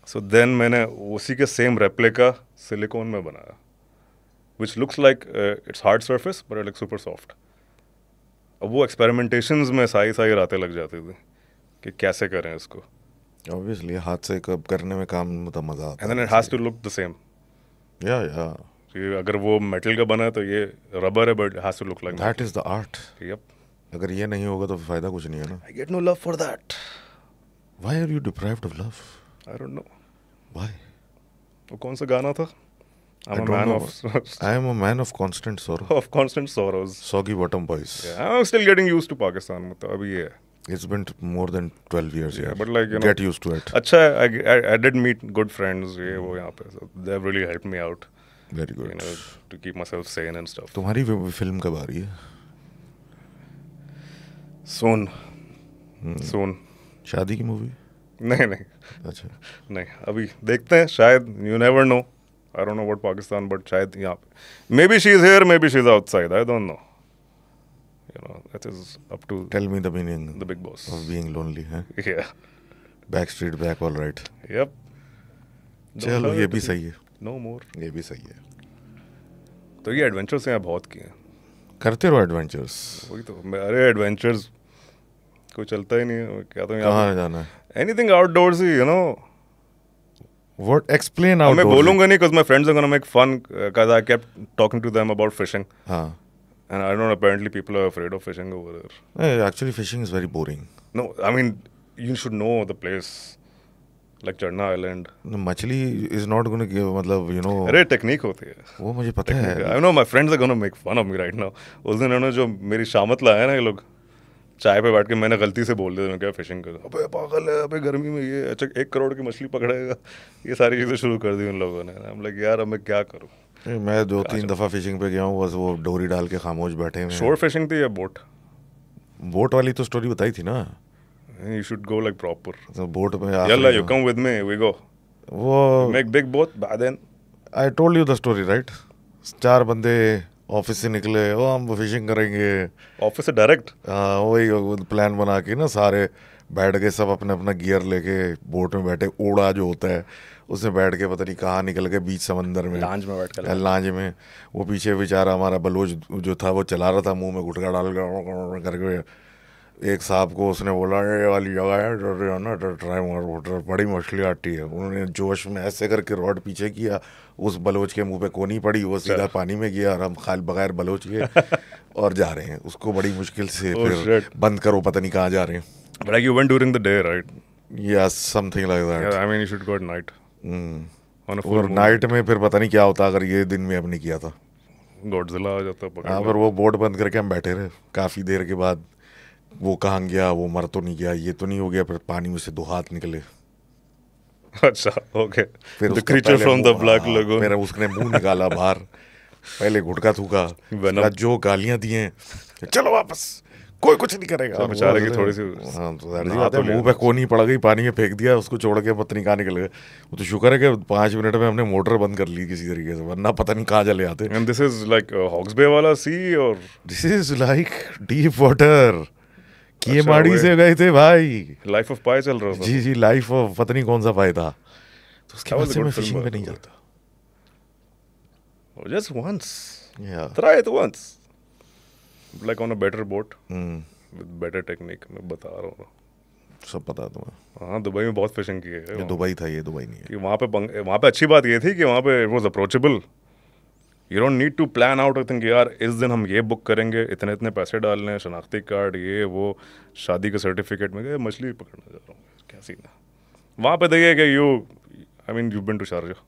सो hmm. देन मैंने उसी के सेम का सिलिकॉन में बनाया which looks like it's hard surface but it like super soft अब वो एक्सपेरिमेंटेशन में सारी साई रातें लग जाती थी कि कैसे करें इसको obviously हाथ से कब करने में काम मतलब मजा आता and then it has to look the same yeah yeah अगर वो मेटल का बना है तो ये रबर है but has to look like that is the art yup अगर ये नहीं होगा तो फायदा कुछ नहीं है ना I get no love for that why are you deprived of love I don't know why वो कौन सा गाना था I'm I a man of I am a man of constant sorrow. Of constant sorrows. Soggy bottom boys. Yeah, I'm still getting used to Pakistan. मतलब अभी ये है. It's been more than 12 years, yeah. yeah. But like, you know, get used to it. Acha, I, I, I did meet good friends. ये वो यहाँ पे. So they have really helped me out. Very good. You know, to keep myself sane and stuff. तुम्हारी फिल्म कब आ रही है? Soon. Hmm. Soon. शादी की मूवी? नहीं नहीं. अच्छा. नहीं अभी देखते हैं शायद you never know. I don't know about Pakistan, but शायद यहाँ पे. Maybe she is here, maybe she is outside. I don't know. you know that is up to tell me the meaning the big boss of being lonely huh? yeah back street back all right yep चलो ये भी सही है नो मोर ये भी सही है तो ये एडवेंचर्स हैं बहुत किए करते रहो एडवेंचर्स वही तो अरे एडवेंचर्स कोई चलता ही नहीं क्या तो कहाँ जाना है एनीथिंग आउटडोर्स ही you know What explain out? मैं बोलूंगा नहीं because my friends are gonna make fun because I kept talking to them about fishing. हाँ. And I don't know, apparently people are afraid of fishing over there. Yeah, actually, fishing is very boring. No, I mean, you should know the place. Like Chadna Island. No, machli is not going to give, मतलब you know. अरे टेक्निक होती है. वो मुझे पता है. I know my friends are going to make fun of me right now. उस दिन उन्होंने जो मेरी शामत लाया ना ये लोग चाय पे बैठ के मैंने गलती से बोल दिया मैं क्या फिशिंग कर अबे पागल है अबे गर्मी में ये अच्छा एक करोड़ की मछली पकड़ेगा ये सारी चीज़ें शुरू कर दी उन लोगों ने हम लोग यार अब मैं क्या करूँ मैं दो तीन दफ़ा फिशिंग पे गया हूँ बस वो डोरी डाल के खामोश बैठे हैं शोर फिशिंग थी या बोट बोट वाली तो स्टोरी बताई थी ना you should go like proper boat में यल्ला you come with me we go वो make big boat by then I told you the story right चार बंदे ऑफिस से निकले वो हम फिशिंग करेंगे ऑफिस से डायरेक्ट हाँ वही प्लान बना के ना सारे बैठ गए सब अपने अपना गियर लेके बोट में बैठे ओड़ा जो होता है उसमें बैठ के पता नहीं कहाँ निकल के बीच समंदर में लांज में बैठ कर लांज में वो पीछे बेचारा हमारा बलोच जो था वो चला रहा था मुंह में गुटखा डाल करके एक साहब को उसने बोला ये वाली जगह है डर ना डर ट्राई मगर वोटर बड़ी मछली आटी है उन्होंने जोश में ऐसे करके रॉड पीछे किया उस बलोच के मुंह पे कोनी पड़ी वो सीधा अच्छा। पानी में गया और हम खाल बगैर बलोच के और जा रहे हैं उसको बड़ी मुश्किल से oh, फिर बंद करो पता नहीं कहाँ जा रहे हैं but I you went during the day right या something like that I mean you should go at night hmm. और नाइट में फिर पता नहीं क्या होता अगर ये दिन में हमने किया था गॉडजिला आ जाता पकड़ हाँ पर वो बोर्ड बंद करके हम बैठे रहे काफ़ी देर के बाद वो कहाँ गया वो मर तो नहीं गया ये तो नहीं हो गया फिर पानी में से दो हाथ निकले अच्छा ओके फिर creature from the black lagoon मेरा उसने मुंह निकाला बाहर पहले घुटका थूका जो गालियां दी हैं चलो वापस कोई कुछ नहीं करेगा बेचारे की हाँ, थोड़ी सी हाँ तो, तो मुंह पे कोनी पड़ गई पानी में फेंक दिया उसको छोड़ के पत्नी कहाँ निकल गए वो तो शुक्र है कि पाँच मिनट में हमने मोटर बंद कर ली किसी तरीके से वरना पता नहीं कहाँ चले आते this is like Hawks Bay वाला सी और this is like deep water किए अच्छा, माड़ी से गए थे भाई लाइफ ऑफ पाई चल रहा था जी जी लाइफ ऑफ पता नहीं कौन सा पाई था तो उसके बाद से मैं फिशिंग पे नहीं जाता जस्ट वंस या try it once like on a better boat with better technique मैं बता रहा हूँ सब पता तुम्हें हाँ दुबई में बहुत फिशिंग की है दुबई था ये दुबई नहीं है कि वहाँ पे वहाँ पे अच्छी बात ये थी कि वहाँ पे it was approachable you don't need to plan out I think यार इस दिन हम ये बुक करेंगे इतने इतने पैसे डालने शनाख्ती कार्ड ये वो शादी के सर्टिफिकेट में गए मछली पकड़ना जा रहा हूँ क्या सीन है वहाँ पे देखिए कि you I mean you been to Sharjah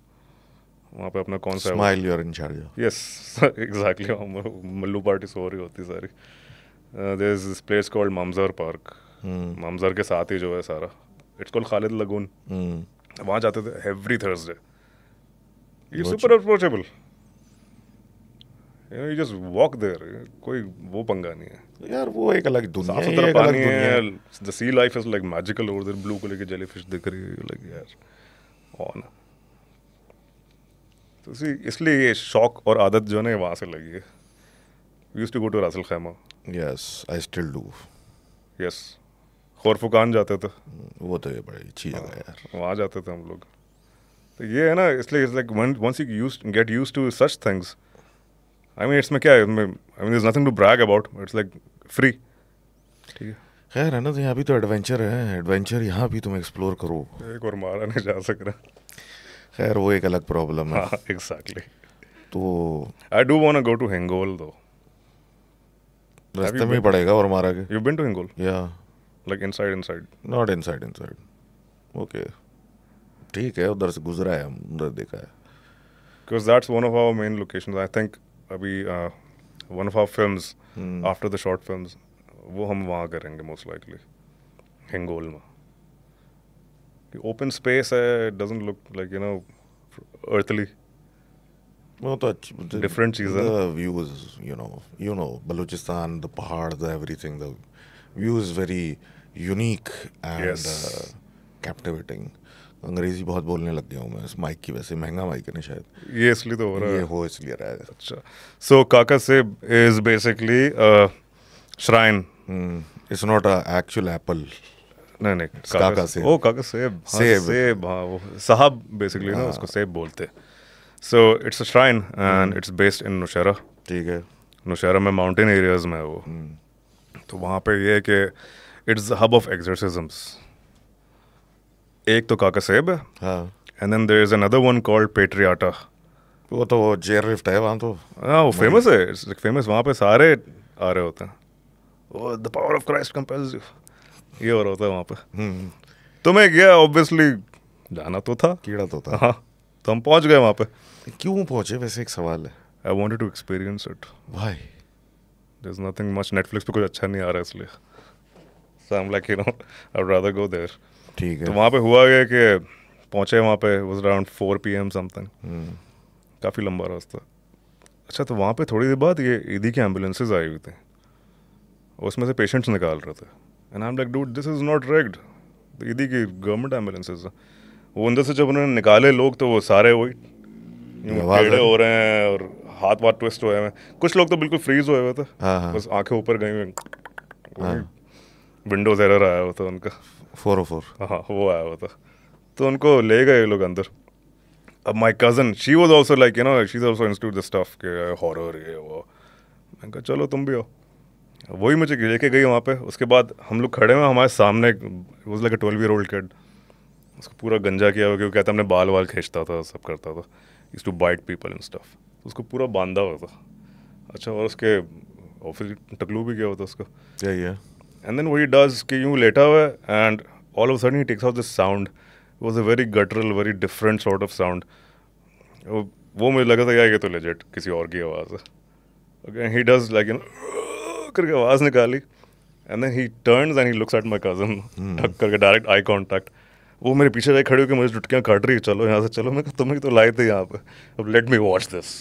वहाँ पे अपना कौन सा स्माइल you are in charge yes exactly Mallu party सो रही होती सारी there is this place called Mamzar Park Mamzar के साथ ही जो है सारा इट्स कॉल्ड खालिद लगून वहाँ जाते थे every Thursday you super approachable you you just walk there कोई वो पंगा नहीं है यार वो एक अलग दुनिया है साफ सुथरा पानी है the sea life is like magical over there blue colour के जेलीफिश दिख रही है लाइक यार ऑन तो इसलिए ये शौक और आदत जो है ना वहाँ से लगी है use to go to Ras al Khaimah yes I still do yes Khor Fakkan जाते थे हम्म, वो तो ये बड़ी अच्छी जगह है यार हाँ, वहाँ जाते थे हम लोग तो ये है ना इसलिए it's like once you use get use to such things I mean it's में क्या है I mean is nothing to brag about it's like free ठीक है खैर है ना तो यहाँ भी तो एडवेंचर है एडवेंचर यहाँ भी तुम एक्सप्लोर करो एक और मारा नहीं जा सक रहा खैर वो एक अलग प्रॉब्लम है एग्जैक्टली हाँ, तो I do want to go to Hingol दो रास्ते में पड़ेगा और मारा के यू बीन टू हिंगोल या like inside inside not inside inside okay ठीक है उधर से गुजरा है उधर देखा है because that's one of our main locations I think अभी one of our films after the short films वो हम वहाँ करेंगे मोस्ट लाइकली हिंगोल में कि ओपन स्पेस है doesn't look like you know earthly वो तो डिफरेंट तो चीज है views you know you know Balochistan the पहाड़ the everything the view is very unique and captivating अंग्रेजी बहुत बोलने लग गया हूँ मैं इस माइक की वैसे महंगा माइक है ना शायद ये इसलिए तो हो रहा है ये हो इसलिए रहा है अच्छा सो काका से is basically shrine it's not a actual apple नहीं नहीं काका सेब ओ काका सेब हाँ, सेब सेब हाँ वो साहब बेसिकली ना हाँ। उसको सेब बोलते so it's a shrine and it's based in Nowshera ठीक है नौशहरा में माउंटेन एरियाज में है वो हम्म। तो वहाँ पे ये है कि इट्स हब ऑफ एक्सरसिजम्स एक तो काका सेब है and then there is another one called Patriata वो तो वो जेयर लिफ्ट है वहाँ तो हाँ वो फेमस है इट्स फेमस वहाँ पे सारे आ रहे होते हैं the power of Christ compels you ये हो रहा था वहाँ पर तो मैं गया ऑब्वियसली जाना तो था कीड़ा तो था हाँ तो हम पहुँच गए वहाँ पे क्यों पहुँचे वैसे एक सवाल है I want to experience it why there is nothing much Netflix पे कुछ अच्छा नहीं आ रहा इसलिए so I am like you know I rather go there ठीक है तो वहाँ पे हुआ गया कि पहुँचे वहाँ पे was around four P M something काफ़ी लंबा रास्ता अच्छा तो वहाँ पे थोड़ी देर बाद ये ईदी के एम्बुलेंसेज आई हुई थी उसमें से पेशेंट्स निकाल रहे थे and I am like dude this is not rigged Edhi की गवर्नमेंट एम्बुलेंसेज वो अंदर से जब उन्होंने निकाले लोग तो वो सारे वही टेढ़े हो रहे हैं और हाथ वाथ ट्विस्ट हुए हैं कुछ लोग तो बिल्कुल फ्रीज हुए हुए थे हाँ, हाँ। बस आंखें ऊपर गई हुई हाँ। विंडोज एरर आया हुआ था उनका फोर ओ फोर हाँ वो आया हुआ था तो उनको ले गए लोग अंदर अब my cousin she was also like you know she also institute the stuff के हॉरर ये वो मैंने कहा चलो तुम भी हो वही मुझे लेके गई वहाँ पे उसके बाद हम लोग खड़े हुए हमारे सामने was like twelve year old kid उसको पूरा गंजा किया हुआ क्योंकि हैं हमने बाल वाल खींचता था सब करता था इस to bite people in stuff उसको पूरा बांधा हुआ था अच्छा और उसके ऑफिस टकलू भी गया हुआ था उसको एंड देन वही डज कि यूँ लेटा हुआ है एंड ऑल ऑफ सडन ही takes out this sound was a very guttural very different sort of sound वो मुझे लगा था यार ये तो लेजेट किसी और की आवाज़ है he does like you know करके आवाज़ निकाली and then he turns and he looks at my cousin ढक करके डायरेक्ट आई कांटेक्ट वो मेरे पीछे जाए खड़ी होकर मुझे जुटकियाँ काट रही है चलो यहाँ से चलो मैं तुम्हें तो लाए थे यहाँ पे अब लेट मी वॉच दिस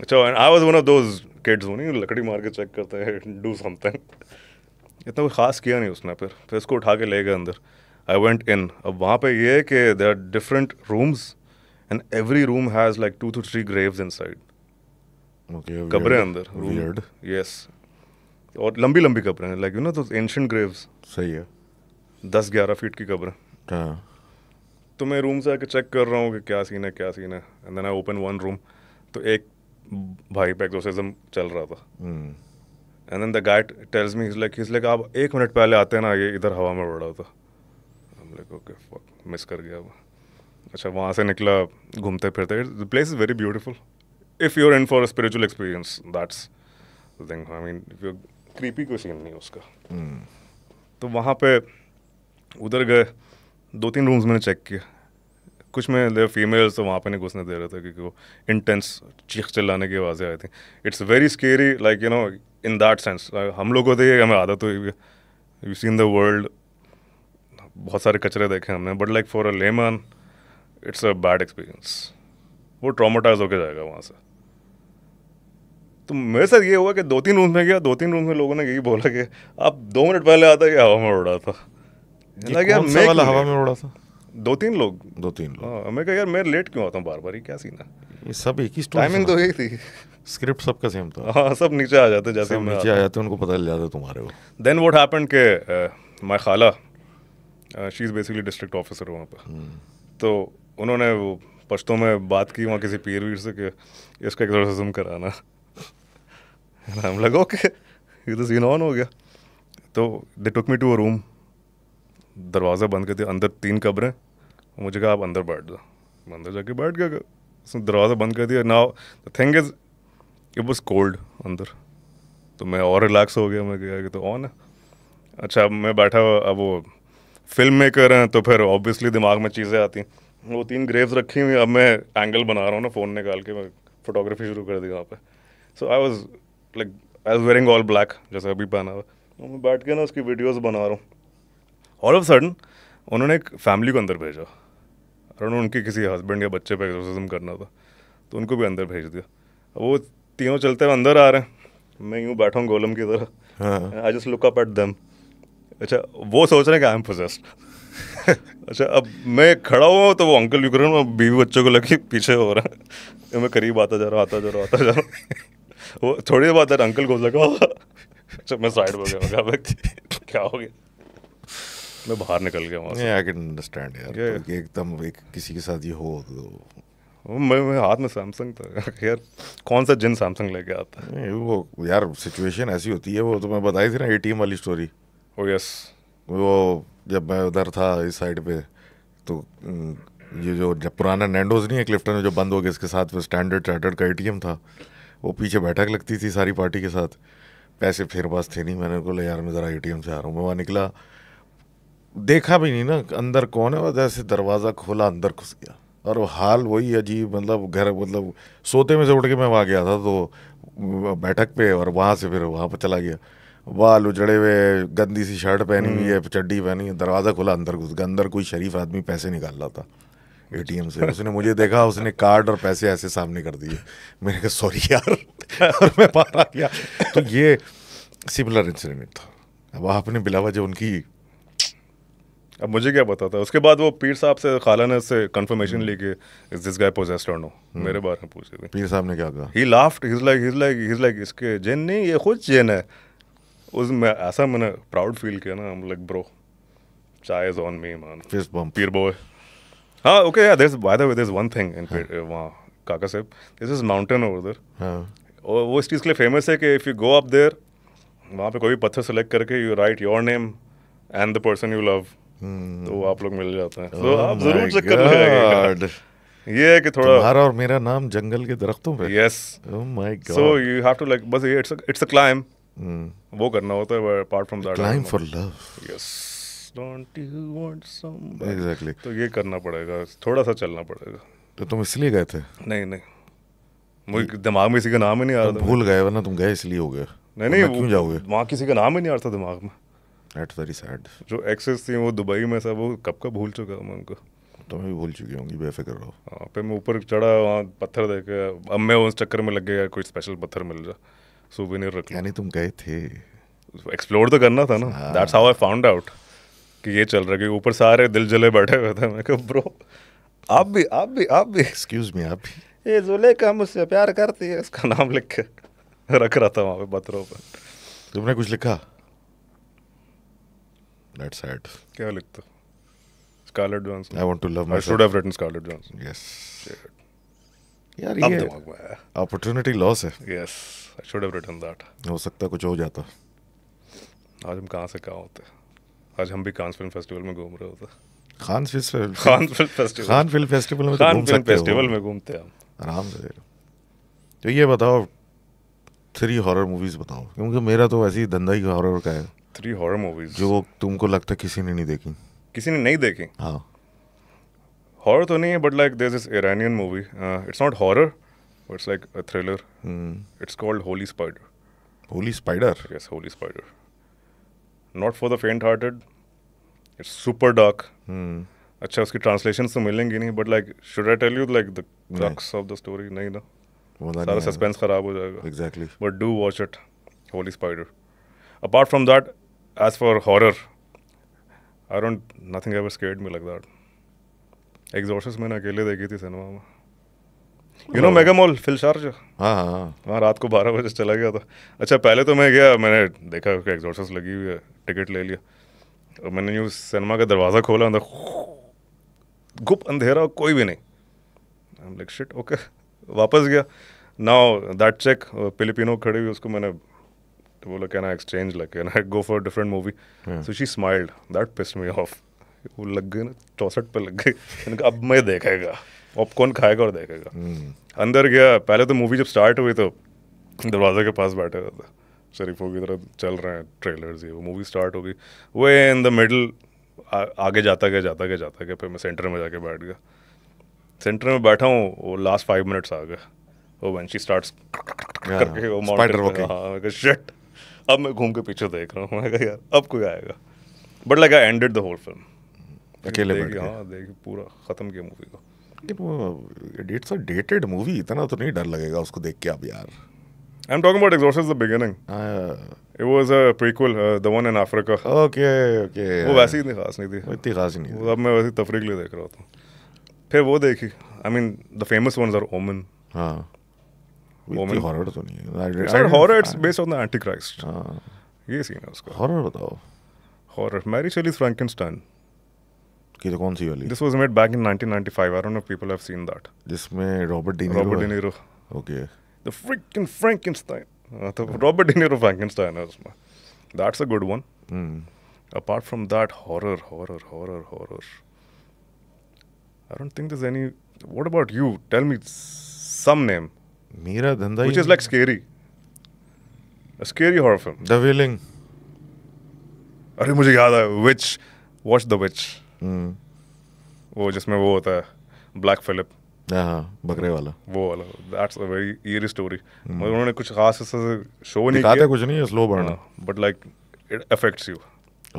अच्छा and I was one of those kids होनी लकड़ी मार के चेक करते हैं डू समथिंग इतना कोई ख़ास किया नहीं उसने फिर फिर इसको उठा के ले गए अंदर आई वेंट इन अब वहाँ पे ये है कि they are different rooms and every room has like two two three graves inside कब्रे अंदर यस और लंबी लंबी कब्रें हैं लाइक यू ना तो एंशंट ग्रेव्स सही है दस ग्यारह फीट की कब्र हाँ तो मैं रूम से आके चेक कर रहा हूँ कि क्या सीन है क्या सीन है and then I open one room तो एक भाई पे एक्सोसिज्म चल रहा था and then the guide tells me like is like आप एक मिनट पहले आते हैं ना ये इधर हवा में उड़ था हम लाइक ओके फक मिस कर गया अच्छा वहाँ से निकला घूमते फिरते the place is very beautiful if you are in for spiritual experience that's thing I mean if you creepy कोई सीन नहीं उसका हम्म। तो वहाँ पे उधर गए दो तीन रूम्स मैंने चेक किए कुछ में देर फीमेल्स तो वहाँ पे नहीं घुसने दे रहे थे क्योंकि वो इंटेंस चीख चिल्लाने की आवाज़ें आई थी it's very scary like you know in that sense हम लोग को तो ये हमें आदत हुई यू सीन द वर्ल्ड बहुत सारे कचरे देखे हमने but like for a lemon it's a bad experience वो ट्रामोटाइज होकर जाएगा वहाँ से तो मेरे साथ ये हुआ कि दो तीन रूम में गया दो तीन रूम में लोगों ने यही बोला कि आप दो मिनट पहले आता कि हवा में उड़ा था यार मैं वाला हवा में उड़ा था दो तीन लोग दो तीन लोग हाँ, मैं कहा यार मैं लेट क्यों आता हूँ बार बार ये क्या सीन है ये सब एक ही टाइमिंग तो यही थी स्क्रिप्ट सबका सेम था हाँ सब नीचे आ जाते जैसे हम नीचे आ जाते उनको पता चल जाता तुम्हारे को देन वॉट हैपन के माई खाला she is basically district officer वहाँ पर हम्म। तो उन्होंने वो पश्तों में बात की वहाँ किसी पीर वीर से कि इसका एक्सरसाइज कराना हम लगा ओके ये तो सीन ऑन हो गया तो दे टुक मी टू अ रूम दरवाज़ा बंद कर दिया अंदर तीन कब्रें मुझे कहा आप अंदर बैठ जाओ अंदर जाके बैठ गया उसने दरवाज़ा बंद कर दिया now the thing is it was cold अंदर तो मैं और रिलैक्स हो गया मैं गया कि तो ऑन है अच्छा अब मैं बैठा हुआ अब वो फिल्म मेकर हैं तो फिर ऑब्वियसली दिमाग में चीज़ें आती हैं वो तीन ग्रेव्स रखी हुई अब मैं एंगल बना रहा हूँ ना फ़ोन निकाल के मैं फोटोग्राफी शुरू कर दी वहाँ पर so I was like I as wearing all black जैसे अभी पहना हुआ तो मैं बैठ के ना उसकी वीडियोज़ बना रहा हूँ ऑल ऑफ सडन उन्होंने एक फैमिली को अंदर भेजा और उन्होंने उनके किसी हस्बैंड या बच्चे पर एक्सोसिज्म करना था तो उनको भी अंदर भेज दिया अब वो तीनों चलते हुए अंदर आ रहे हैं मैं यूँ बैठा हूँ गोलम की तरह I just look up at them अच्छा वो सोच रहे हैं कि आई एम पोजेस्ड अच्छा अब मैं खड़ा हुआ तो वो अंकल यूक्रेन कर बीवी बच्चों को लगे पीछे हो रहा है मैं करीब आता जा रहा आता जा रहा आता जा रहा वो थोड़ी देर बाद दैट अंकल को लगा सो अच्छा, मैं साइड में गया क्या क्या हो गया मैं बाहर निकल गया वहाँ आई कैन अंडरस्टैंड यार एकदम एक किसी के साथ ये हो तो मैं मैं हाथ में सैमसंग था यार कौन सा जिन सैमसंग लेके आता है वो यार सिचुएशन ऐसी होती है वो तो मैं बताई थी ना एटीएम वाली स्टोरी ओ यस वो जब मैं उधर था इस साइड पे तो ये जो जब पुराना नैंडोज नहीं है क्लिफ्टन में जो बंद हो गया इसके साथ वो स्टैंडर्ड चार्टर्ड का एटीएम था वो पीछे बैठक लगती थी सारी पार्टी के साथ पैसे फिर पास थे नहीं मैंने बोला यार मैं ज़रा ए से आ रहा हूँ मैं वहाँ निकला देखा भी नहीं ना अंदर कौन है और जैसे दरवाज़ा खोला अंदर घुस गया और वो हाल वही अजीब मतलब घर मतलब सोते में से उठ के मैं वहाँ गया था तो बैठक पे और वहाँ से फिर वहाँ पर चला गया बाल उजड़े हुए गंदी सी शर्ट पहनी हुई है हम्म। चड्डी पहनी है दरवाज़ा खुला अंदर घुस गया अंदर कोई शरीफ आदमी पैसे निकाल रहा था एटीएम से उसने मुझे देखा उसने कार्ड और पैसे ऐसे सामने कर दिए मैंने कहा सॉरी यार और मैं बाहर आ गया तो ये सिमिलर इंसिडेंट था अब आपने बिलावा जो उनकी अब मुझे क्या पता था उसके बाद वो पीर साहब से खाला ने से कंफर्मेशन ली कि is this guy possessed no मेरे बारे में पूछ रही पीर साहब ने क्या कहा he laughed his like his like his like इसके जेन नहीं ये खुद जेन है उस मैं ऐसा मैंने प्राउड फील किया ना हम like bro chai is on me man fist bump पीर बॉय हाँ ओके यार there by the way there is one thing in वहां काका साहब this is mountain over there हां वो इस चीज़ के लिए फेमस है कि if you go up there वहाँ पे कोई भी पत्थर सेलेक्ट करके you write your name and the person you love तो आप लोग मिल जाते हैं तो आप जरूर चेक कर लेंगे ये है कि थोड़ा तुम्हारा और मेरा नाम जंगल के दरख्तों पे yes my god so you have to like बस इट्स इट्स अ क्लाइम वो करना होता है apart from that climb for love yes don't you want some exactly तो ये करना पड़ेगा थोड़ा सा चलना पड़ेगा तो तुम इसलिए गए थे नहीं नहीं मुझे दिमाग में किसी का नाम ही नहीं आ रहा भूल गए वरना तुम गए इसलिए हो गए नहीं नहीं क्यों जाओगे वहाँ किसी का नाम ही नहीं आ रहा था दिमाग में दैट्स वेरी सैड जो एक्सेस थी वो दुबई में सब वो कब का भूल चुका हूँ मैं उनको तो मैं भी भूल चुकी होंगी बेफिक्र रहो हाँ फिर मैं ऊपर चढ़ा वहाँ पत्थर देख के अब मैं उस चक्कर में लग गया कोई स्पेशल पत्थर मिल जा सुबह नहीं रख यानी तुम गए थे एक्सप्लोर तो करना था ना that's how I found out कि ये चल रहा है क्योंकि ऊपर सारे दिल जले बैठे हुए थे मैं ब्रो आप भी आप भी आप भी एक्सक्यूज मी आप भी ये जुलेखा मुझसे प्यार करती है इसका नाम लिख के रख रहा था वहाँ पे पत्थरों पर तुमने कुछ लिखा That's sad. क्या लिखता Scarlett I want to love my should have written Scarlett yes यार ये अपॉर्चुनिटी लॉस है yes I should have written that हो सकता कुछ हो जाता आज हम कहा से कहा होते हैं आज हम भी कांस फिल्म फेस्टिवल में घूम रहे होते Cannes film Cannes film festival Cannes film festival में खान फिल्म फेस्टिवल में घूमते हैं हम आराम से तो ये बताओ थ्री हॉरर मूवीज बताओ क्योंकि मेरा तो वैसे ही धंधा ही हॉरर का है थ्री हॉरर मूवीज जो तुमको लगता किसी ने नहीं देखी किसी ने नहीं देखी हाँ हॉरर तो नहीं है but like this is Iranian movie it's not horror it's like a thriller it's called holy spider holy spider yes holy spider not for the faint hearted it's super dark अच्छा उसकी ट्रांसलेशन तो मिलेंगी नहीं but like should I tell you like the crux of the story नहीं ना सारा सस्पेंस खराब हो जाएगा exactly but do watch it holy spider apart from that as for horror I don't nothing ever scared me like that exorcist मैंने अकेले देखी थी सिनेमा में यू नो मेगा मॉल फिलशार्ज हाँ हाँ वहाँ रात को बारह बजे चला गया था अच्छा पहले तो मैं गया मैंने देखा उसके एग्जॉस लगी हुई है टिकट ले लिया और तो मैंने यूँ सिनेमा का दरवाज़ा खोला अंदर गुप अंधेरा कोई भी नहीं लाइक शिट ओके वापस गया नाउ दैट चेक फिलिपिनो खड़े हुई उसको मैंने बोला कहना एक्सचेंज लग गया go for different movie so she smiled that pissed me off वो लग गए ना चौसठ पे लग गए अब मैं देखेगा पॉपकॉर्न खाएगा और देखेगा हम्म। अंदर गया पहले तो मूवी जब स्टार्ट हुई तो दरवाजे के पास बैठे थे शरीफों की तरह चल रहे हैं ट्रेलर ये वो मूवी स्टार्ट हो गई वो इन द मिडल आगे जाता गया जाता गया जाता गया फिर मैं सेंटर में जाके बैठ गया सेंटर में बैठा हूँ वो लास्ट फाइव मिनट्स आ गए वो वन शी स्टार्ट करके वो हाँ, माउंटेन शर्ट अब मैं घूम के पीछे देख रहा हूँ मैं यार अब कोई आएगा but like I ended the whole film अकेले हाँ देख पूरा ख़त्म किया मूवी को लेकिन इट्स अ डेटेड मूवी इतना तो नहीं डर लगेगा उसको देख के अब यार I am talking about the beginning. Uh, it was a prequel, uh, the one in Africa. Okay okay. वो वैसे ही खास नहीं थी इतनी खास नहीं वो अब मैं वैसे तफरीक लिए देख रहा था फिर वो देखी I mean the famous ones are Omen हाँ ओमन हॉरर तो नहीं है horror it's based on the antichrist ये सीन है उसका हॉरर बताओ हॉरर मैरी शेलीज फ्रैंकनस्टाइन कि was कौन सी वाली this was made back in 1995 I don't know people have seen that जिसमें Robert De Robert De Niro okay the freaking Frankenstein तो रॉबर्ट डी नीरो फ्रैंकनस्टाइन है उसमें that's a good one apart from that horror horror horror horror i don't think there's any what about you tell me some name mera which is like scary a scary horror film the willing अरे मुझे याद Witch. Watch वॉच द वो जिसमें वो होता है ब्लैक फिलिप हाँ, हाँ बकरे वाला वो वाला that's a very eerie story मगर उन्होंने कुछ खास ऐसा शो नहीं किया कुछ नहीं है slow burn but like it affects you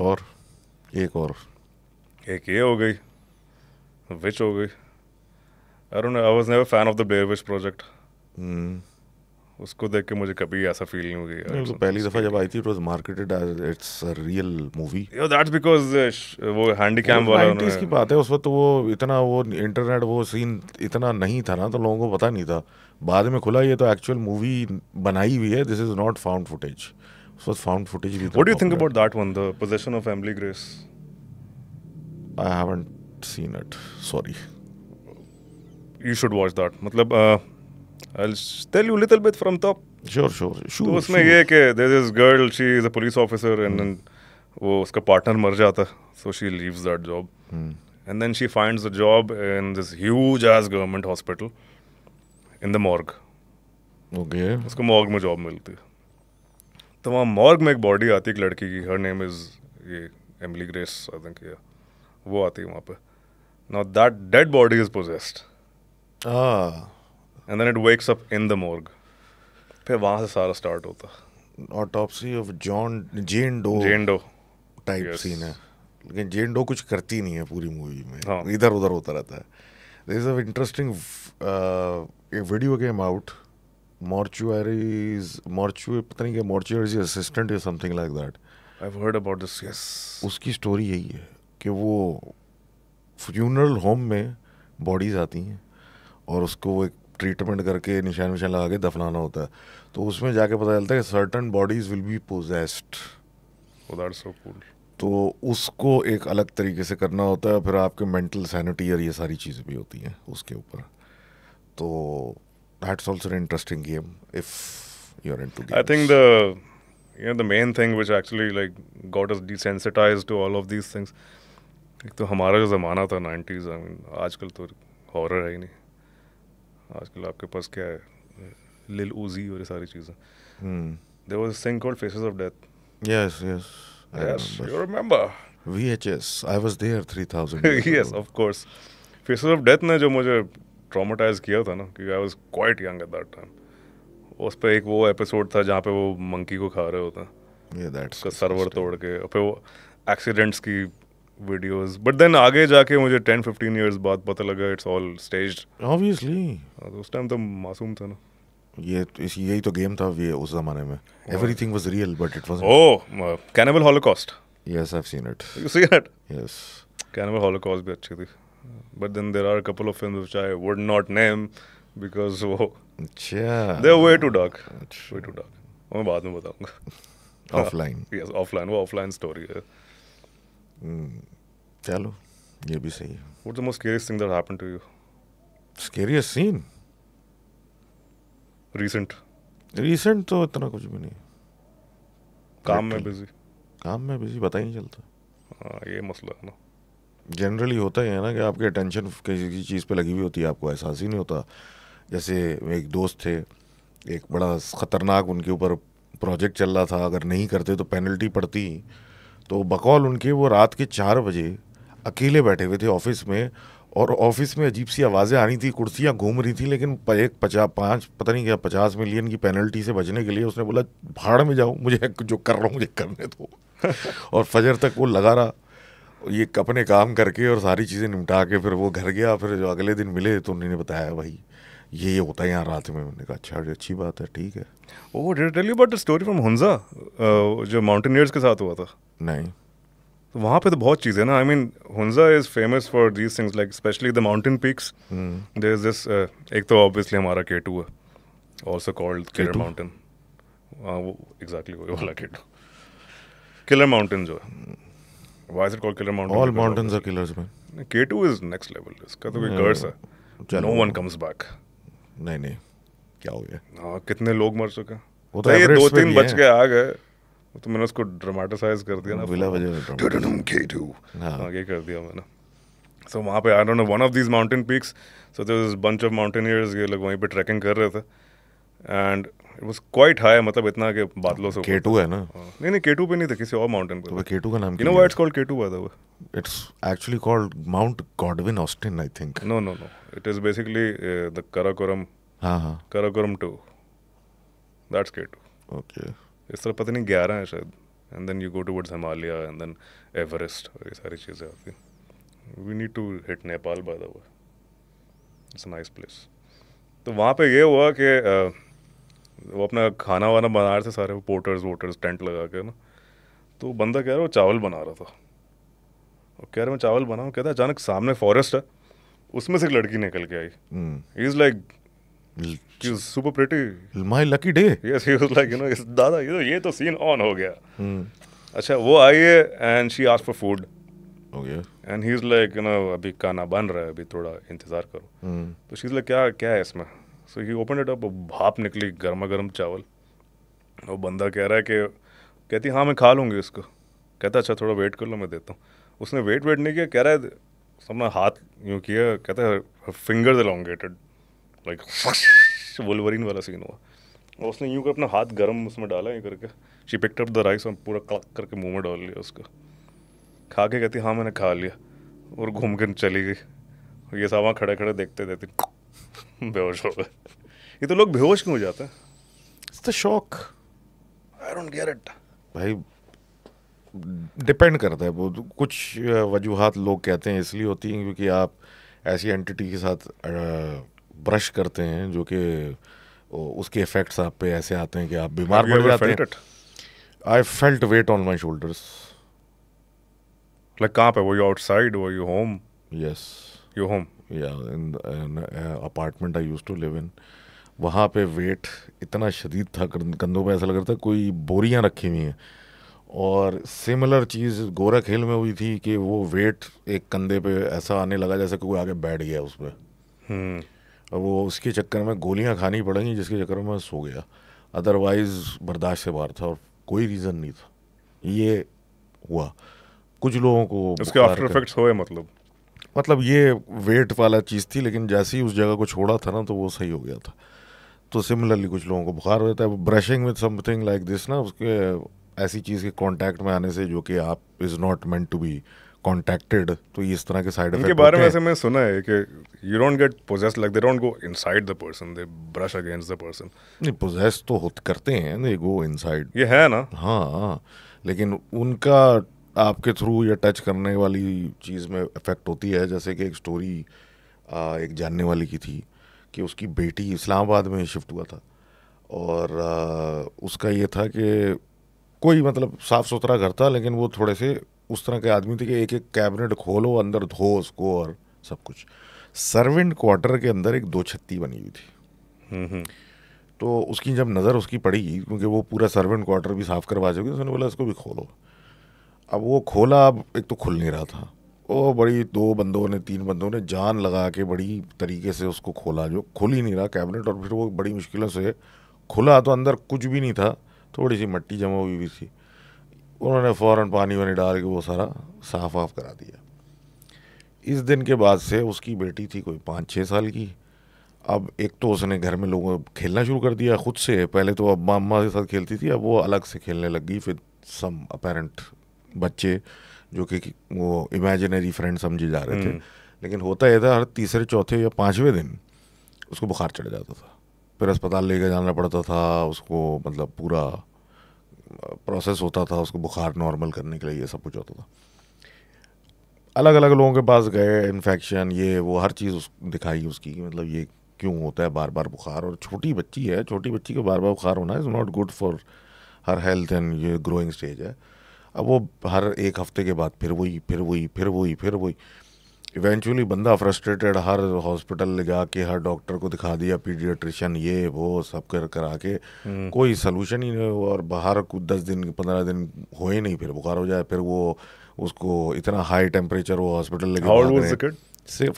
और एक और एक ये हो गई विच हो गई I don't know I was never fan of the Blair Witch Project उसको देख के मुझे कभी ऐसा फील नहीं हुआ तो पहली दफा जब आई थी it was marketed as it's a real movie yo that's because वो हैंडीकैम वाला नाइनटीज की बात है उस वक्त तो वो इतना वो इंटरनेट वो सीन इतना नहीं था ना तो लोगों को पता नहीं था बाद में खुला ये तो एक्चुअल मूवी बनाई हुई है this is not found footage so found footage भी what do you think about that one the possession of Emily Grace I haven't seen it sorry you should watch that मतलब uh, I'll tell you a little bit from top. Sure, sure, sure. तो उसमें ये कि there is girl, she is a police officer and then वो उसका partner मर जाता, so she leaves that job. Hmm. And then she finds a job in this huge ass government hospital in the morgue. Okay. उसको morgue में job मिलती है. तो वहाँ morgue में एक body आती है एक लड़की की, her name is ये Emily Grace, I think yeah. वो आती है वहाँ पे. Now that dead body is possessed. Ah. And then it wakes up in the morgue फिर वहाँ से सारा स्टार्ट होता autopsy of John Jane Doe Jane Doe type scene है लेकिन जेन डो कुछ करती नहीं है पूरी मूवी में हाँ. इधर उधर होता रहता है this is a interesting a video game out mortuaries mortuary पता नहीं क्या मॉर्चुअरीज असिस्टेंट या something like that I have heard about this yes उसकी स्टोरी यही है कि वो फ्यूनरल होम में बॉडीज आती हैं और उसको वो एक ट्रीटमेंट करके निशान विशान लगा के दफनाना होता है तो उसमें जाके पता चलता है कि certain bodies will be possessed तो उसको एक अलग तरीके से करना होता है फिर आपके मेंटल सैनिटी और ये सारी चीज़ें भी होती हैं उसके ऊपर तो that's also interesting game if if you're into games. I think the you know the main thing which actually like got us desensitized to all of these एक तो हमारा जो ज़माना था 90s आई मीन आजकल तो हॉरर है ही नहीं आजकल आपके पास क्या है लिल ओजी और ये सारी चीज़ें there was a thing called faces of death yes yes yes you remember VHS. I was there 3000. yes, of course Faces of death ने जो मुझे ट्रॉमाटाइज किया था ना क्योंकि I was quite young at that time उस पर एक वो एपिसोड था जहाँ पे वो मंकी को खा रहे होते हैं yeah, उसका सर्वर तोड़ के और फिर वो एक्सीडेंट्स की वीडियोस बट देन आगे जाके मुझे टेन फिफ्टीन ईयर्स बाद पता लगा इट्स ऑल स्टेज ऑब्वियसली उस टाइम तो मासूम था ना ये तो यही तो गेम था ये उस जमाने में everything was real but it was oh cannibal holocaust yes I have seen it you seen it yes cannibal holocaust भी अच्छी थी but then there are couple of films which I would not name because वो अच्छा they way too dark way too dark मैं बाद में बताऊंगा ऑफलाइन यस ऑफलाइन वो ऑफलाइन स्टोरी है चलो hmm. ये भी सही है what the most scariest thing that happened to you scariest scene recent recent तो इतना कुछ भी नहीं काम में बिजी काम में बिजी पता ही नहीं चलता हाँ ये मसला है ना जनरली होता ही है ना कि आपके अटेंशन किसी चीज़ पे लगी हुई होती है आपको एहसास ही नहीं होता जैसे एक दोस्त थे एक बड़ा ख़तरनाक उनके ऊपर प्रोजेक्ट चल रहा था अगर नहीं करते तो पेनल्टी पड़ती तो बकौल उनके वो रात के चार बजे अकेले बैठे हुए थे ऑफिस में और ऑफिस में अजीब सी आवाज़ें आ रही थी कुर्सियाँ घूम रही थी लेकिन एक पचास पाँच पता नहीं क्या पचास मिलियन की पेनल्टी से बचने के लिए उसने बोला भाड़ में जाओ मुझे जो कर रहा हूँ मुझे करने दो और फजर तक वो लगा रहा ये अपने काम करके और सारी चीज़ें निपटा के फिर वो घर गया फिर जो अगले दिन मिले तो उन्होंने बताया भाई ये ये होता है यहाँ रात में उन्होंने कहा अच्छा अच्छी बात है ठीक है oh did tell you about the story from Hunza जो माउंटेनियर्स के साथ हुआ था नहीं तो वहाँ पे तो बहुत चीज़ें ना I mean Hunza is famous for these things like specially the mountain peaks there is this एक तो ऑब्वियसली हमारा के टू है ऑल्सो कॉल्ड किलर माउंटेन हाँ वो एग्जैक्टली वही वाला के टू किलर माउंटेन जो है why's it called killer mountain all mountains are killers man K two is next level इसका तो कोई कर्स hmm. है नो वन कम्स बैक नहीं नहीं क्या हो गया हाँ कितने लोग मर चुके वो तो, तो ये दो तीन बच के आ गए तो मैंने उसको ड्रामेटिसाइज कर दिया ना बिला वजह हाँ। हाँ, ये कर दिया मैंने सो वहाँ पे I don't know one of these mountain peaks so there was bunch of mountaineers ये लोग वहीं पे ट्रैकिंग कर रहे थे and it was quite high मतलब इतना के बादलों से केटू है ना हाँ। नहीं नहीं केटू पे नहीं था किसी और माउंटेन पे तो केटू का नाम you know what it's called K two by the way it's actually called Mount Godwin Austen I think no no no it is basically the Karakoram हाँ हाँ Karakoram two that's K two okay इस तरह पता नहीं ग्यारह है शायद and then you go towards Himalaya and then Everest और ये सारी चीज़ें आती we need to hit Nepal by the way it's nice place तो वहाँ पे ये हुआ कि वो अपना खाना वाना बना रहे थे सारे पोर्टर्स वोटर्स टेंट लगा के ना तो बंदा कह रहा है वो चावल बना रहा था और कह रहा मैं चावल बनाऊँ कहता अचानक सामने फॉरेस्ट है उसमें से एक लड़की निकल के आई is hmm. Like she was super pretty. My lucky day. Yes, he was like, you know, Dada, you know, तो scene on Hmm. अच्छा वो आई है oh, अभी खाना बन रहा है अभी थोड़ा इंतजार करो hmm. तो क्या है इसमें सो ही ओपन भाप निकली गर्मा गर्म चावल वो बंदा कह रहा है कि कहती हाँ मैं खा लूँगी उसको कहता अच्छा थोड़ा वेट कर लो मैं देता हूँ उसने वेट वेट नहीं किया कह रहा है अपना हाथ यूँ किया कहता है फिंगर्स एलोंगेटेड लाइक वोलवरिन वाला सीन हुआ और उसने यूँ कर अपना हाथ गर्म उसमें डाला ये करके she picked up the rice और पूरा क्लक करके मुंह में डाल लिया उसका खा के कहती हाँ मैंने खा लिया और घूम के चली गई ये सावा खड़े खड़े देखते देते बेहोश हो गए ये तो लोग बेहोश क्यों हो जाते हैं it's the shock I don't get it भाई डिपेंड करता है वो तो कुछ uh, वजूहत लोग कहते हैं इसलिए होती हैं क्योंकि आप ऐसी एंटिटी के साथ uh, ब्रश करते हैं जो कि उसके इफेक्ट्स आप पे ऐसे आते हैं कि आप बीमार पड़ जाते हैं I felt weight on my shoulders like कहाँ पे वो यू आउटसाइड वो you home yes you home या in apartment I use to live in वहाँ पे वेट इतना शदीद था कंधों पे ऐसा लग रहा था कोई बोरियाँ रखी हुई हैं और सिमिलर चीज़ गोरख हिल में हुई थी कि वो वेट एक कंधे पे ऐसा आने लगा जैसे कोई आगे बैठ गया उसमें वो उसके चक्कर में गोलियां खानी पड़ेंगी जिसके चक्कर में सो गया अदरवाइज़ बर्दाश्त से बाहर था और कोई रीज़न नहीं था ये हुआ कुछ लोगों को उसके आफ्टर इफेक्ट्स हुए मतलब मतलब ये वेट वाला चीज़ थी लेकिन जैसे ही उस जगह को छोड़ा था ना तो वो सही हो गया था तो सिमिलरली कुछ लोगों को बुखार हो जाता है brushing with something like this ना उसके ऐसी चीज़ के कांटेक्ट में आने से जो कि आप is not meant to be contacted तो इस तरह के साइड इफेक्ट के बारे में ऐसे मैं सुना है कि you don't get possess like they don't go inside the person they brush against the person नहीं पोजेस तो होते करते हैं दे गो इनसाइड ये है ना हाँ लेकिन उनका आपके थ्रू या टच करने वाली चीज़ में इफेक्ट होती है जैसे कि एक स्टोरी आ, एक जानने वाली की थी कि उसकी बेटी इस्लामाबाद में शिफ्ट हुआ था और आ, उसका ये था कि कोई मतलब साफ़ सुथरा घर था लेकिन वो थोड़े से उस तरह के आदमी थे कि एक एक कैबिनेट खोलो अंदर धो उसको और सब कुछ सर्वेंट क्वार्टर के अंदर एक दो छत्ती बनी हुई थी हम्म, हम्म। तो उसकी जब नज़र उसकी पड़ी क्योंकि वो पूरा सर्वेंट क्वार्टर भी साफ़ करवा चुके उसने बोला इसको भी खोलो अब वो खोला अब एक तो खुल नहीं रहा था वो बड़ी दो बंदों ने तीन बंदों ने जान लगा के बड़ी तरीके से उसको खोला जो खुल ही नहीं रहा कैबिनेट और फिर वो बड़ी मुश्किलों से खुला तो अंदर कुछ भी नहीं था थोड़ी सी मट्टी जमा हुई हुई थी उन्होंने फ़ौर पानी वानी डाल के वो सारा साफ वाफ करा दिया इस दिन के बाद से उसकी बेटी थी कोई पाँच छः साल की अब एक तो उसने घर में लोगों खेलना शुरू कर दिया खुद से पहले तो अब मामा के साथ खेलती थी अब वो अलग से खेलने लग गई फिर सम अपेरेंट बच्चे जो कि वो इमेजिनरी फ्रेंड समझे जा रहे थे हम्म। लेकिन होता यह था हर तीसरे चौथे या पाँचवें दिन उसको बुखार चढ़ जाता था फिर अस्पताल लेकर जाना पड़ता था उसको मतलब पूरा प्रोसेस होता था उसको बुखार नॉर्मल करने के लिए ये सब कुछ होता था अलग अलग लोगों के पास गए इन्फेक्शन ये वो हर चीज़ उस दिखाई उसकी मतलब ये क्यों होता है बार बार बुखार और छोटी बच्ची है छोटी बच्ची को बार बार बुखार होना is not good for her health and ये ग्रोइंग स्टेज है अब वो हर एक हफ्ते के बाद फिर वही फिर वही फिर वही फिर वही इवेंचुअली बंदा फ्रस्ट्रेटेड हर हॉस्पिटल ले जाके हर डॉक्टर को दिखा दिया पीडियाट्रिशियन ये वो सब कर करा के हम्म। कोई सलूशन ही नहीं और बाहर कुछ दस दिन पंद्रह दिन हो ही नहीं फिर बुखार हो जाए फिर वो उसको इतना हाई टेम्परेचर वो हॉस्पिटल लेके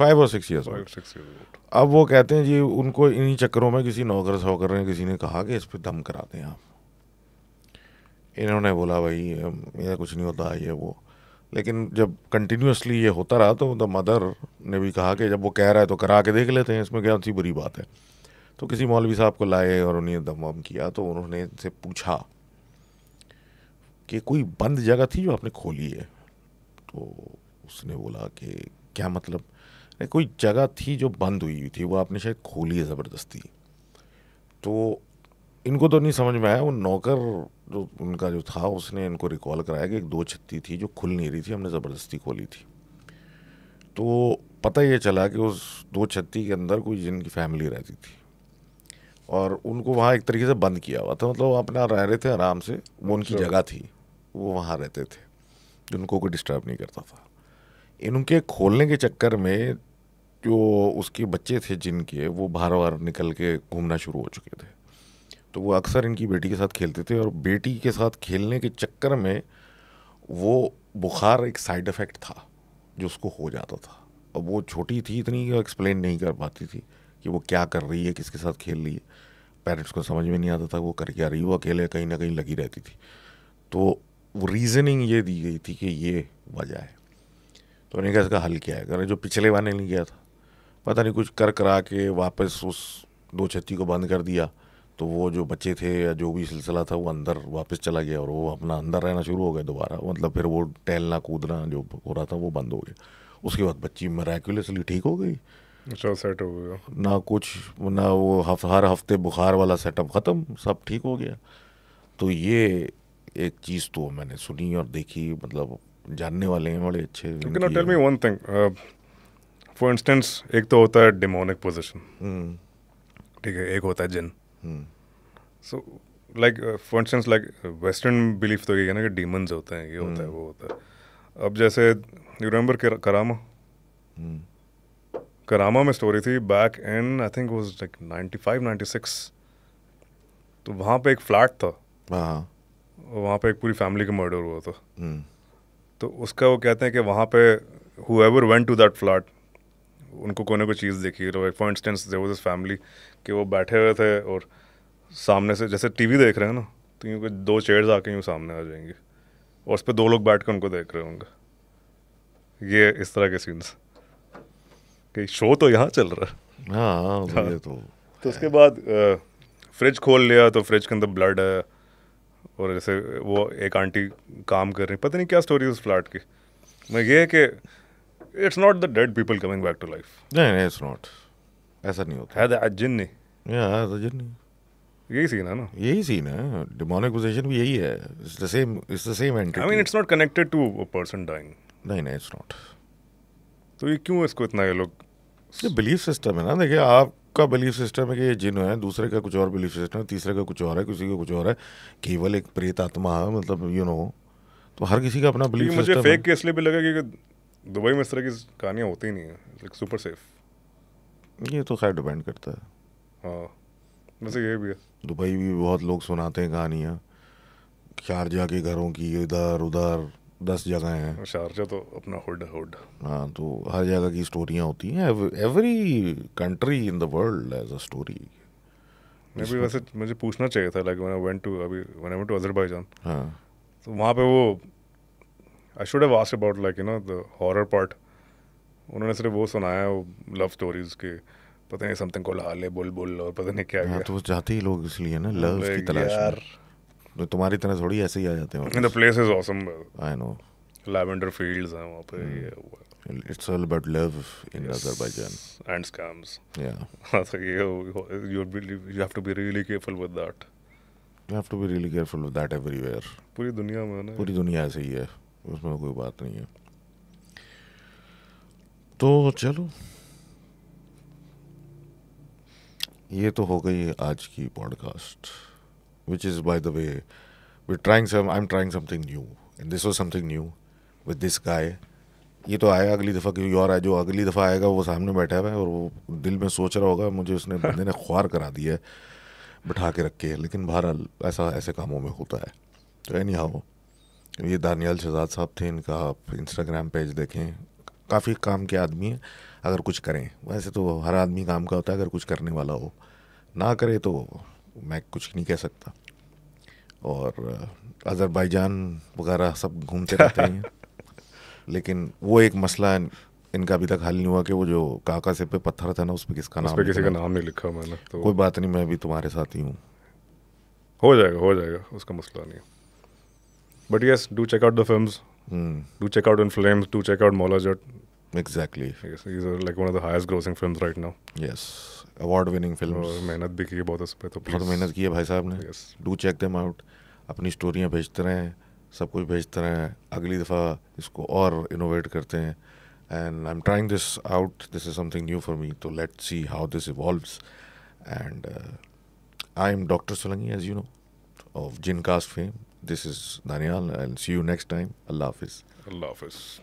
फाइव और सिक्स ईयर्स अब वो कहते हैं जी उनको इन्हीं चक्करों में किसी नौकर सौकर ने किसी ने कहा कि इस पर दम कराते हैं आप इन्होंने बोला भाई ये कुछ नहीं होता ये वो लेकिन जब कंटिन्यूसली ये होता रहा तो द मदर ने भी कहा कि जब वो कह रहा है तो करा के देख लेते हैं इसमें क्या सी बुरी बात है तो किसी मौलवी साहब को लाए और उन्हें दम वम किया तो उन्होंने से पूछा कि कोई बंद जगह थी जो आपने खोली है तो उसने बोला कि क्या मतलब नहीं कोई जगह थी जो बंद हुई हुई थी वो आपने शायद खोली है ज़बरदस्ती तो इनको तो नहीं समझ में आया वो नौकर जो उनका जो था उसने इनको रिकॉल कराया कि एक दो छत्ती थी जो खुल नहीं रही थी हमने ज़बरदस्ती खोली थी तो पता ये चला कि उस दो छत्ती के अंदर कोई जिनकी फैमिली रहती थी और उनको वहाँ एक तरीके से बंद किया हुआ था मतलब अपना रह रहे थे आराम से वो उनकी अच्छा। जगह थी वो वहाँ रहते थे जिनको कोई डिस्टर्ब नहीं करता था इनके खोलने के चक्कर में जो उसके बच्चे थे जिनके वो बाहर बाहर निकल के घूमना शुरू हो चुके थे तो वो अक्सर इनकी बेटी के साथ खेलते थे और बेटी के साथ खेलने के चक्कर में वो बुखार एक साइड इफ़ेक्ट था जो उसको हो जाता था अब वो छोटी थी इतनी कि एक्सप्लेन नहीं कर पाती थी कि वो क्या कर रही है किसके साथ खेल रही है पेरेंट्स को समझ में नहीं आता था वो कर क्या रही वो अकेले कहीं ना कहीं लगी रहती थी तो वो रीज़निंग ये दी गई थी कि ये वजह है तो उन्होंने कहा इसका हल क्या है करें जो पिछले बार नहीं गया था पता नहीं कुछ कर करा के वापस उस दो छत्ती को बंद कर दिया तो वो जो बच्चे थे या जो भी सिलसिला था वो अंदर वापस चला गया और वो अपना अंदर रहना शुरू हो गया दोबारा मतलब फिर वो टहलना कूदना जो हो रहा था वो बंद हो गया उसके बाद बच्ची मेरेकुलसली ठीक हो गई अच्छा सेट हो गया ना कुछ ना वो हफ, हर हफ्ते बुखार वाला सेटअप ख़त्म सब ठीक हो गया तो ये एक चीज़ तो मैंने सुनी और देखी मतलब जानने वाले हैं बड़े अच्छे tell me one thing for instance एक तो होता है डिमोनिक हम्म। पोजिशन ठीक है एक होता है जिन so like for instance like western belief तो यही है ना कि डीमंस होते हैं ये होता है hmm. वो होता है अब जैसे यू रिमेंबर करामा करामा में स्टोरी थी back in I think was like 95 96 तो वहाँ पे एक फ्लैट था हाँ, हाँ वहाँ पे एक पूरी फैमिली का मर्डर हुआ था hmm. तो उसका वो कहते हैं कि वहाँ पे who ever went to that flat उनको कोई ना कोई चीज़ देखी तो for instance there was this family कि वो बैठे हुए थे और सामने से जैसे टीवी देख रहे हैं ना तो यूँ दो चेयर्स आके यूँ सामने आ जाएंगे और उस पर दो लोग बैठ कर उनको देख रहे होंगे ये इस तरह के सीन्स कि शो तो यहाँ चल रहा है हाँ, हाँ, हाँ। तो तो उसके बाद फ्रिज खोल लिया तो फ्रिज के अंदर ब्लड है और जैसे वो एक आंटी काम कर रही पता नहीं क्या स्टोरी उस फ्लैट की मैं ये है कि it's not the dead people coming back to life नहीं नहीं इट्स नॉट ऐसा नहीं होता है नहीं जिन्नी नहीं यही सीन है ना यही सीन है डिमोनिक पोजीशन भी यही है it's the same it's the same entity I mean it's not connected to a person dying नहीं नहीं इट्स नॉट तो ये क्यों इसको इतना ये लोग ये बिलीफ सिस्टम है ना देखिए आपका बिलीफ सिस्टम है कि ये जिन है दूसरे का कुछ और बिलीफ सिस्टम है तीसरे का कुछ और है किसी का कुछ और है केवल एक प्रेत आत्मा है मतलब यू you नो know, तो हर किसी का अपना बिलीफ सिस्टम मुझे फेक के इसलिए भी लगा कि दुबई में इस तरह की कहानियाँ होती नहीं है लाइक सुपर सेफ ये तो खैर डिपेंड करता है हाँ वैसे ये भी है दुबई भी बहुत लोग सुनाते हैं कहानियाँ शारजा के घरों की इधर उधर दस जगह हैं शारजा तो अपना हुड हुड हाँ तो हर जगह की स्टोरियाँ होती हैं every country in the world as a story मैं भी वैसे मुझे पूछना चाहिए था लाइक वेंट टू अभी वेंट टू अजरबैजान हाँ तो वहाँ पे वो I should have ask about like you know the horror part उन्होंने सिर्फ वो सुनाया वो लव स्टोरीज के पता नहीं समथिंग को ला बुल बुल और पता नहीं क्या हाँ, तो वो जाते ही लोग इसलिए ना लव की तलाश यार तो तुम्हारी तरह थोड़ी ऐसे ही आ जाते हैं the place is awesome I know lavender fields हैं वहां पे hmm. ये it's all about love in Azerbaijan and scams या सो ये you you have to be really careful with that you have to be really careful with that everywhere पूरी दुनिया में ना पूरी दुनिया ऐसे ही है उसमें कोई बात नहीं है तो चलो ये तो हो गई आज की podcast which is by the way we trying some I am trying something new and this was something new with this guy ये तो आया अगली दफ़ा क्योंकि और जो अगली दफ़ा आएगा वो सामने बैठा हुआ है और वो दिल में सोच रहा होगा मुझे उसने बंदे ने ख्वार करा दिया है बैठा के रखे लेकिन बहरहाल ऐसा ऐसे कामों में होता है तो एनी हाउ ये दानियाल शहजाद साहब थे इनका आप इंस्टाग्राम पेज देखें काफ़ी काम के आदमी हैं अगर कुछ करें वैसे तो हर आदमी काम का होता है अगर कुछ करने वाला हो ना करे तो मैं कुछ नहीं कह सकता और अज़रबैजान वगैरह सब घूमते रहते हैं लेकिन वो एक मसला इनका अभी तक हल नहीं हुआ कि वो जो काका से पे पत्थर था ना उस पर किसका नाम किसी का नाम नहीं लिखा मैंने तो कोई बात नहीं मैं अभी तुम्हारे साथ ही हूँ हो जाएगा हो जाएगा उसका मसला नहीं But yes, do check out the films. Mm. Do check out In Flames. Do check out Mola Jat. Exactly. Yes, these are like one of the highest grossing films right now. Yes. Award winning film मेहनत भी की है बहुत उस पर तो बहुत मेहनत की है भाई साहब ने yes do check them out अपनी स्टोरियाँ भेजते रहें सब कुछ भेजते रहें अगली दफ़ा इसको और इनोवेट करते हैं and I'm trying this out. This is something new for me, so let's see how this evolves. And uh, I'm Dr. Solangi, as you know, of Gincast fame. This is Daniel. I'll see you next time. Allah Hafiz. Allah Hafiz.